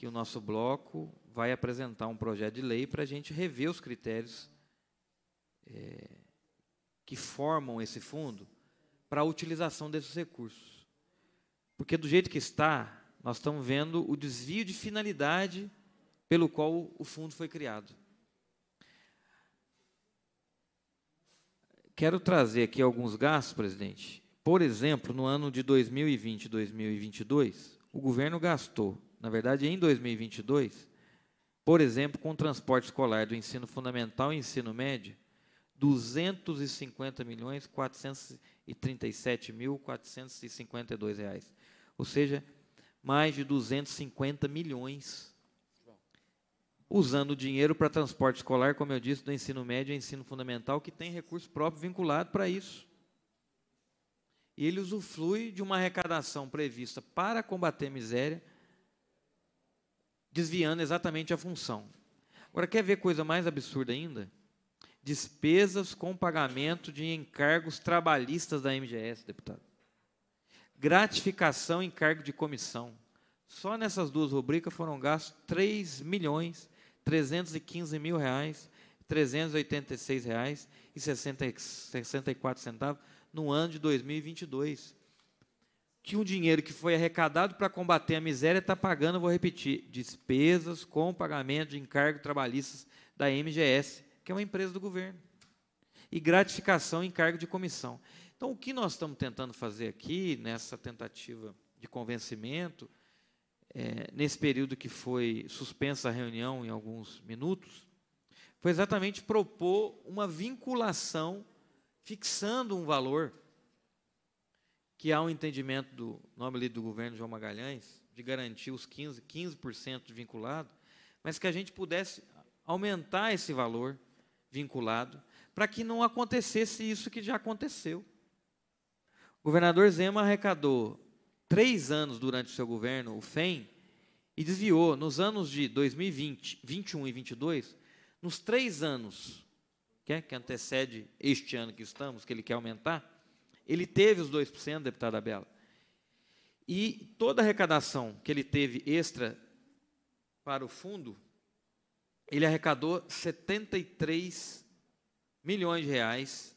que o nosso bloco vai apresentar um projeto de lei para a gente rever os critérios é, que formam esse fundo para a utilização desses recursos. Porque, do jeito que está, nós estamos vendo o desvio de finalidade pelo qual o fundo foi criado. Quero trazer aqui alguns gastos, presidente. Por exemplo, no ano de 2020 e 2022, o governo gastou na verdade em 2022, por exemplo, com o transporte escolar do ensino fundamental e ensino médio, 250 milhões 437 mil 452 reais. Ou seja, mais de 250 milhões usando o dinheiro para transporte escolar, como eu disse, do ensino médio e ensino fundamental, que tem recurso próprio vinculado para isso. E ele usufrui de uma arrecadação prevista para combater a miséria desviando exatamente a função. Agora, quer ver coisa mais absurda ainda? Despesas com pagamento de encargos trabalhistas da MGS, deputado. Gratificação e encargo de comissão. Só nessas duas rubricas foram gastos 3 milhões 315 mil reais, 386 reais e 64 centavos no ano de 2022 que um dinheiro que foi arrecadado para combater a miséria está pagando, vou repetir, despesas com pagamento de encargos trabalhistas da MGS, que é uma empresa do governo, e gratificação em cargo de comissão. Então, o que nós estamos tentando fazer aqui, nessa tentativa de convencimento, é, nesse período que foi suspensa a reunião em alguns minutos, foi exatamente propor uma vinculação, fixando um valor que há um entendimento do nome ali do governo João Magalhães de garantir os 15, 15% de vinculado, mas que a gente pudesse aumentar esse valor vinculado para que não acontecesse isso que já aconteceu. O governador Zema arrecadou três anos durante o seu governo o FEM e desviou nos anos de 2020, 21 e 22, nos três anos que, é, que antecede este ano que estamos, que ele quer aumentar, ele teve os 2%, deputada Bela. E toda a arrecadação que ele teve extra para o fundo, ele arrecadou 73 milhões de reais.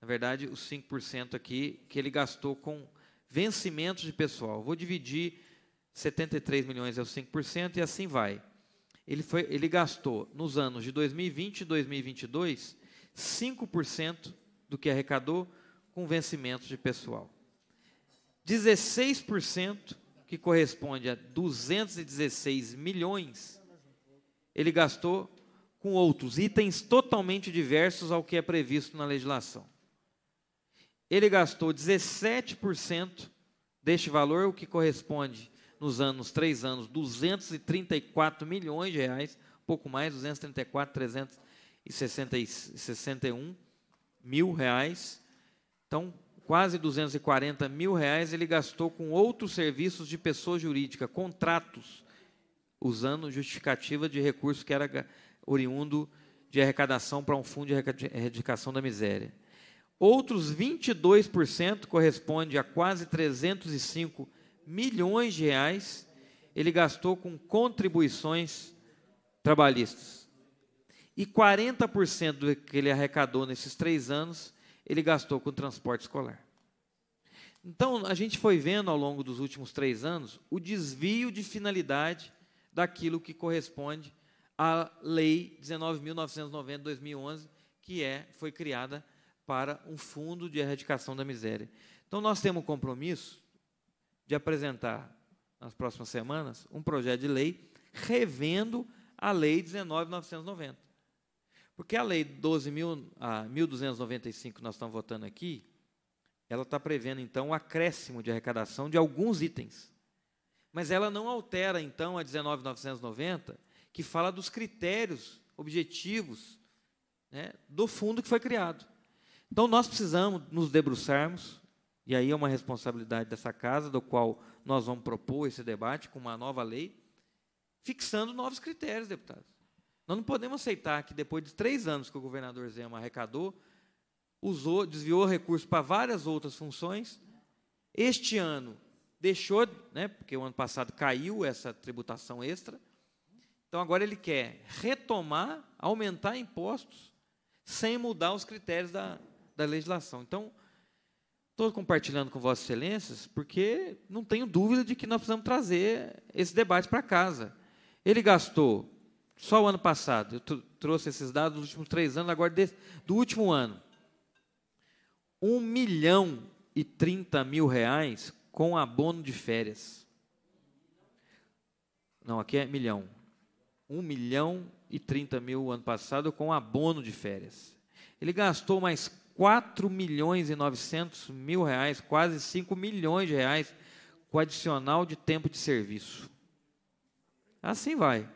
Na verdade, os 5% aqui que ele gastou com vencimentos de pessoal. Vou dividir 73 milhões é os 5% e assim vai. Ele, foi, ele gastou nos anos de 2020 e 2022 5% do que arrecadou, com vencimentos de pessoal. 16%, que corresponde a 216 milhões, ele gastou com outros itens totalmente diversos ao que é previsto na legislação. Ele gastou 17% deste valor, o que corresponde nos anos, três anos, 234 milhões de reais, pouco mais, 234, 361 mil reais. Então, quase 240 mil reais ele gastou com outros serviços de pessoa jurídica, contratos, usando justificativa de recurso que era oriundo de arrecadação para um fundo de erradicação da miséria. Outros 22% corresponde a quase 305 milhões de reais ele gastou com contribuições trabalhistas. E 40% do que ele arrecadou nesses três anos ele gastou com transporte escolar. Então, a gente foi vendo ao longo dos últimos três anos o desvio de finalidade daquilo que corresponde à Lei 19.990 2011, que é, foi criada para um fundo de erradicação da miséria. Então, nós temos o compromisso de apresentar, nas próximas semanas, um projeto de lei revendo a Lei 19.990. Porque a lei 12.000, 1.295 que nós estamos votando aqui, ela está prevendo, então, o um acréscimo de arrecadação de alguns itens. Mas ela não altera, então, a 19.990, que fala dos critérios objetivos né, do fundo que foi criado. Então, nós precisamos nos debruçarmos, e aí é uma responsabilidade dessa casa, do qual nós vamos propor esse debate com uma nova lei, fixando novos critérios, deputados. Nós não podemos aceitar que depois de três anos que o governador Zema arrecadou, usou, desviou recursos para várias outras funções. Este ano deixou, né, porque o ano passado caiu essa tributação extra. Então agora ele quer retomar, aumentar impostos sem mudar os critérios da, da legislação. Então, estou compartilhando com Vossas Excelências, porque não tenho dúvida de que nós precisamos trazer esse debate para casa. Ele gastou só o ano passado, eu trouxe esses dados dos últimos três anos, agora do último ano. 1 milhão e 30 mil reais com abono de férias. Não, aqui é milhão. 1 milhão e 30 mil ano passado com abono de férias. Ele gastou mais 4 milhões e 900 mil reais, quase 5 milhões de reais, com adicional de tempo de serviço. Assim vai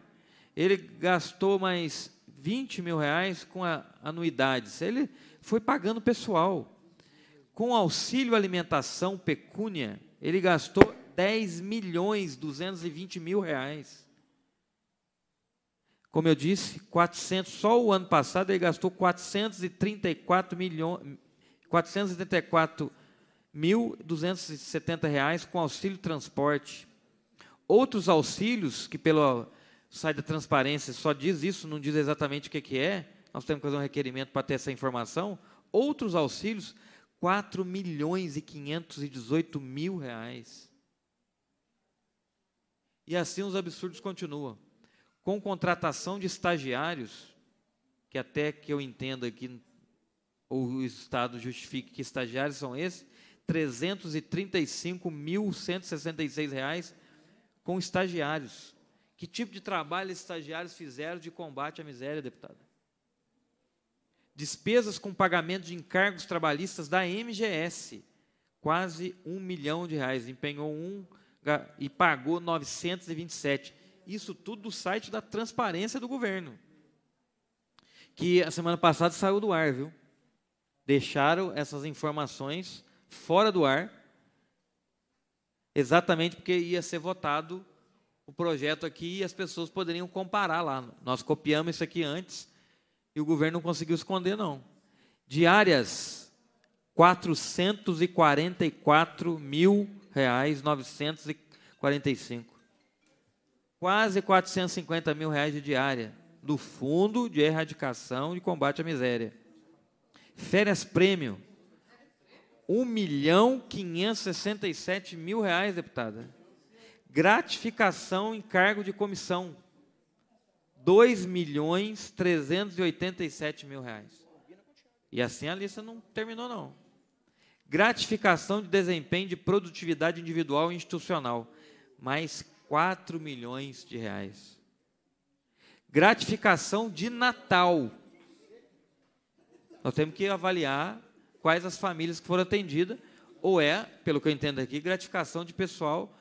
ele gastou mais 20 mil reais com anuidades. Ele foi pagando pessoal. Com auxílio alimentação pecúnia, ele gastou 10 milhões 220 mil reais. Como eu disse, 400, só o ano passado ele gastou 434 milhões, 434 mil 270 reais com auxílio transporte. Outros auxílios que pelo sai da transparência, só diz isso, não diz exatamente o que, que é, nós temos que fazer um requerimento para ter essa informação. Outros auxílios, 4 milhões e 518 mil reais. E assim os absurdos continuam. Com contratação de estagiários, que até que eu entenda aqui, ou o Estado justifique que estagiários são esses, 335.166 reais com estagiários. Que tipo de trabalho esses estagiários fizeram de combate à miséria, deputada? Despesas com pagamento de encargos trabalhistas da MGS, quase um milhão de reais. Empenhou um e pagou 927. Isso tudo do site da transparência do governo. Que a semana passada saiu do ar, viu? Deixaram essas informações fora do ar, exatamente porque ia ser votado o projeto aqui e as pessoas poderiam comparar lá. Nós copiamos isso aqui antes e o governo não conseguiu esconder, não. Diárias, R$ mil reais 945. Quase 450 mil reais de diária do Fundo de Erradicação e Combate à Miséria. Férias prêmio, 1 milhão 567 mil reais, deputada gratificação em cargo de comissão. 2 milhões 387 mil reais. E assim a lista não terminou, não. Gratificação de desempenho de produtividade individual e institucional, mais 4 milhões de reais. Gratificação de Natal. Nós temos que avaliar quais as famílias que foram atendidas, ou é, pelo que eu entendo aqui, gratificação de pessoal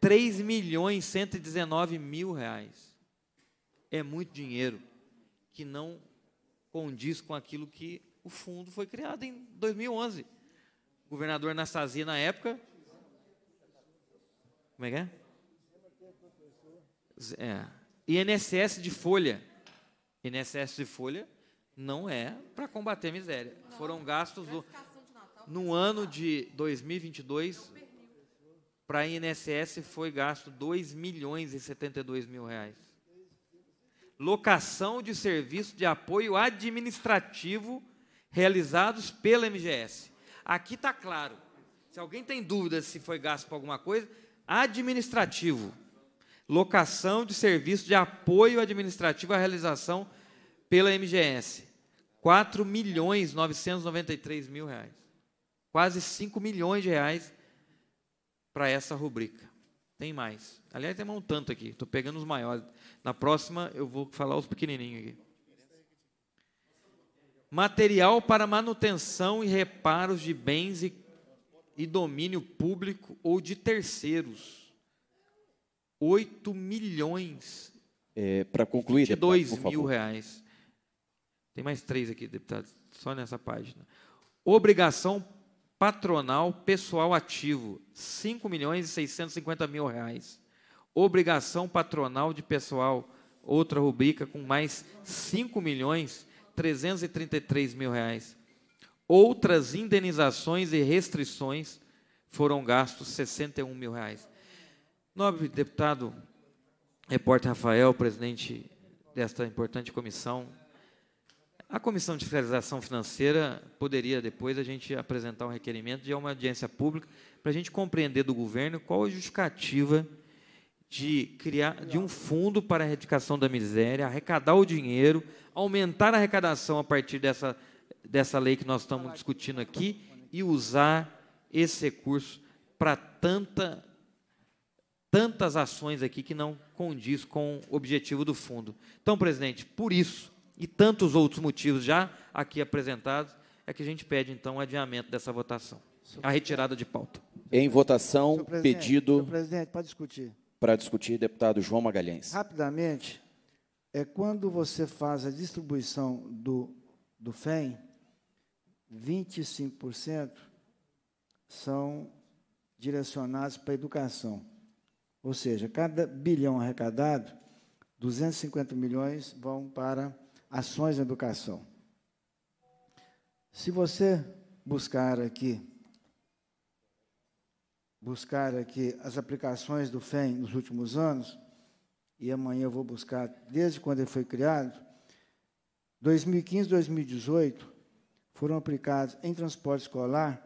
3 milhões 119 mil reais. É muito dinheiro que não condiz com aquilo que o fundo foi criado em 2011. O governador Anastasia, na época... Como é que é? É. INSS de folha. INSS de folha não é para combater a miséria. Não, Foram gastos no ano de 2022 para a INSS foi gasto 2 milhões e 72 mil reais. Locação de serviço de apoio administrativo realizados pela MGS. Aqui está claro. Se alguém tem dúvida se foi gasto para alguma coisa, administrativo. Locação de serviço de apoio administrativo à realização pela MGS. 4 milhões 993 mil reais. Quase 5 milhões de reais para essa rubrica. Tem mais. Aliás, tem um tanto aqui. Estou pegando os maiores. Na próxima eu vou falar os pequenininhos aqui. Material para manutenção e reparos de bens e, e domínio público ou de terceiros. 8 milhões. É, para concluir, de dois mil favor. reais. Tem mais três aqui, deputado, só nessa página. Obrigação Patronal pessoal ativo, 5 milhões e 650 mil reais. Obrigação patronal de pessoal, outra rubrica com mais 5 milhões 333 mil reais. Outras indenizações e restrições foram gastos 61 mil reais. Nobre deputado, repórter Rafael, presidente desta importante comissão, a comissão de fiscalização financeira poderia depois a gente apresentar um requerimento de uma audiência pública para a gente compreender do governo qual a justificativa de criar de um fundo para a erradicação da miséria, arrecadar o dinheiro, aumentar a arrecadação a partir dessa, dessa lei que nós estamos discutindo aqui e usar esse recurso para tanta, tantas ações aqui que não condiz com o objetivo do fundo. Então, presidente, por isso e tantos outros motivos já aqui apresentados, é que a gente pede, então, o adiamento dessa votação. A retirada de pauta. Em votação, pedido. Senhor presidente, pode discutir. Para discutir, deputado João Magalhães. Rapidamente, é quando você faz a distribuição do, do FEM, 25% são direcionados para a educação. Ou seja, cada bilhão arrecadado, 250 milhões vão para ações na educação. Se você buscar aqui, buscar aqui as aplicações do FEM nos últimos anos, e amanhã eu vou buscar desde quando ele foi criado, 2015, 2018, foram aplicados em transporte escolar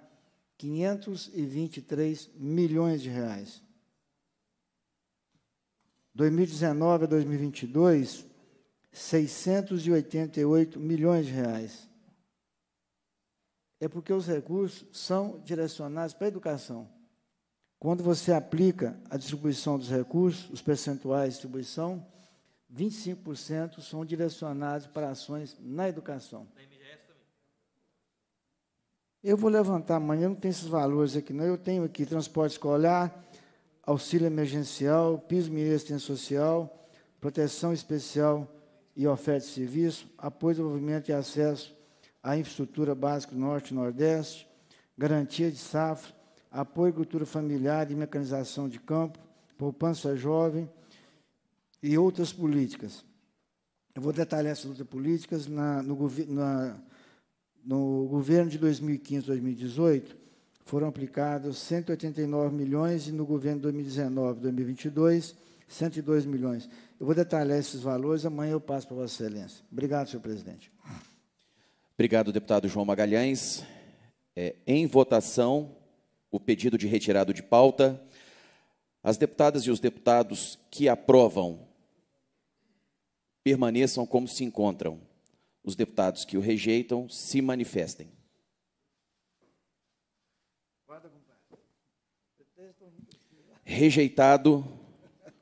523 milhões de reais. 2019 a 2022, 688 milhões de reais. É porque os recursos são direcionados para a educação. Quando você aplica a distribuição dos recursos, os percentuais de distribuição, 25% são direcionados para ações na educação. Eu vou levantar amanhã, não tem esses valores aqui, não. Eu tenho aqui transporte escolar, auxílio emergencial, piso de assistência social, proteção especial e oferta de serviço, apoio, desenvolvimento e acesso à infraestrutura básica norte e nordeste, garantia de safra, apoio à cultura familiar e mecanização de campo, poupança jovem e outras políticas. Eu vou detalhar essas outras políticas na, no, na, no governo de 2015-2018 foram aplicados 189 milhões e no governo 2019-2022 102 milhões. Eu vou detalhar esses valores, amanhã eu passo para Vossa Excelência. Obrigado, senhor presidente. Obrigado, deputado João Magalhães. É, em votação, o pedido de retirado de pauta. As deputadas e os deputados que aprovam permaneçam como se encontram. Os deputados que o rejeitam se manifestem. Rejeitado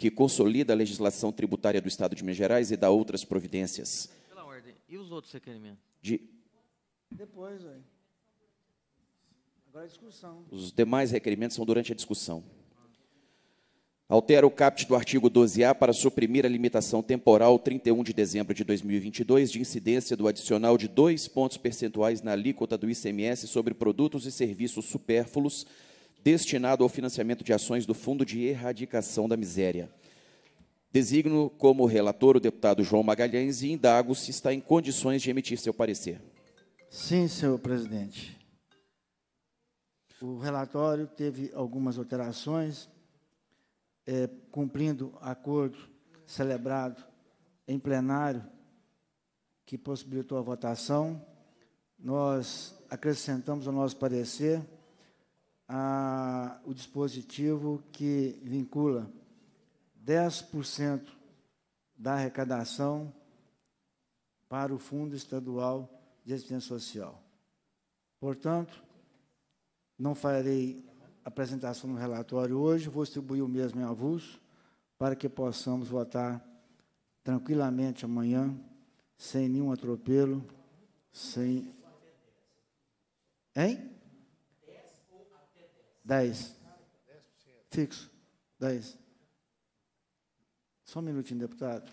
que consolida a legislação tributária do Estado de Minas Gerais e dá outras providências. Pela ordem, e os outros requerimentos? De... Depois, aí. Agora a é discussão. Os demais requerimentos são durante a discussão. Altera o caput do artigo 12A para suprimir a limitação temporal 31 de dezembro de 2022 de incidência do adicional de dois pontos percentuais na alíquota do ICMS sobre produtos e serviços supérfluos destinado ao financiamento de ações do Fundo de Erradicação da Miséria. Designo como relator o deputado João Magalhães e indago se está em condições de emitir seu parecer. Sim, senhor presidente. O relatório teve algumas alterações, é, cumprindo acordo celebrado em plenário que possibilitou a votação. Nós acrescentamos o nosso parecer a, o dispositivo que vincula 10% da arrecadação para o Fundo Estadual de Assistência Social. Portanto, não farei apresentação do relatório hoje, vou distribuir o mesmo em avulso para que possamos votar tranquilamente amanhã, sem nenhum atropelo, sem. Hein? 10. Fixo. 10. Só um minutinho, deputado.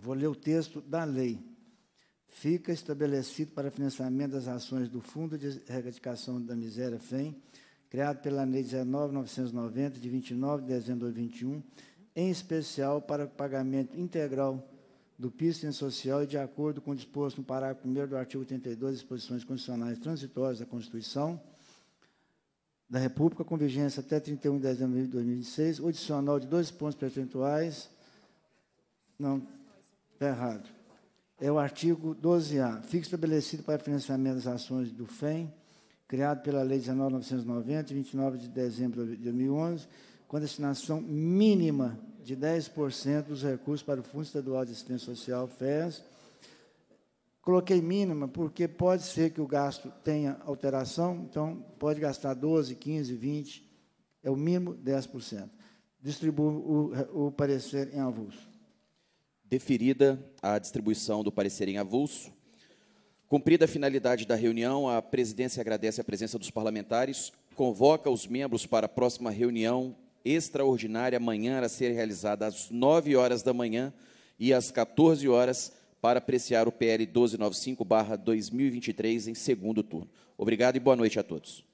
Vou ler o texto da lei. Fica estabelecido para financiamento das ações do Fundo de Erradicação da Miséria, FEM, criado pela Lei 19.990, de 29 de dezembro de 2021, em especial para o pagamento integral do PIS social e de acordo com o disposto no parágrafo 1 do artigo 82 das disposições constitucionais transitórias da Constituição, da República, com vigência até 31 de dezembro de 2026, o adicional de dois pontos percentuais. Não, está errado. É o artigo 12A. fixo estabelecido para financiamento das ações do FEM, criado pela Lei 19.990, 29 de dezembro de 2011, com destinação mínima de 10% dos recursos para o Fundo Estadual de Assistência Social, FES, Coloquei mínima porque pode ser que o gasto tenha alteração, então pode gastar 12, 15, 20, é o mínimo 10%. Distribuo o, o parecer em avulso. Deferida a distribuição do parecer em avulso. Cumprida a finalidade da reunião, a presidência agradece a presença dos parlamentares, convoca os membros para a próxima reunião extraordinária amanhã a ser realizada às 9 horas da manhã e às 14 horas para apreciar o PL 1295-2023 em segundo turno. Obrigado e boa noite a todos.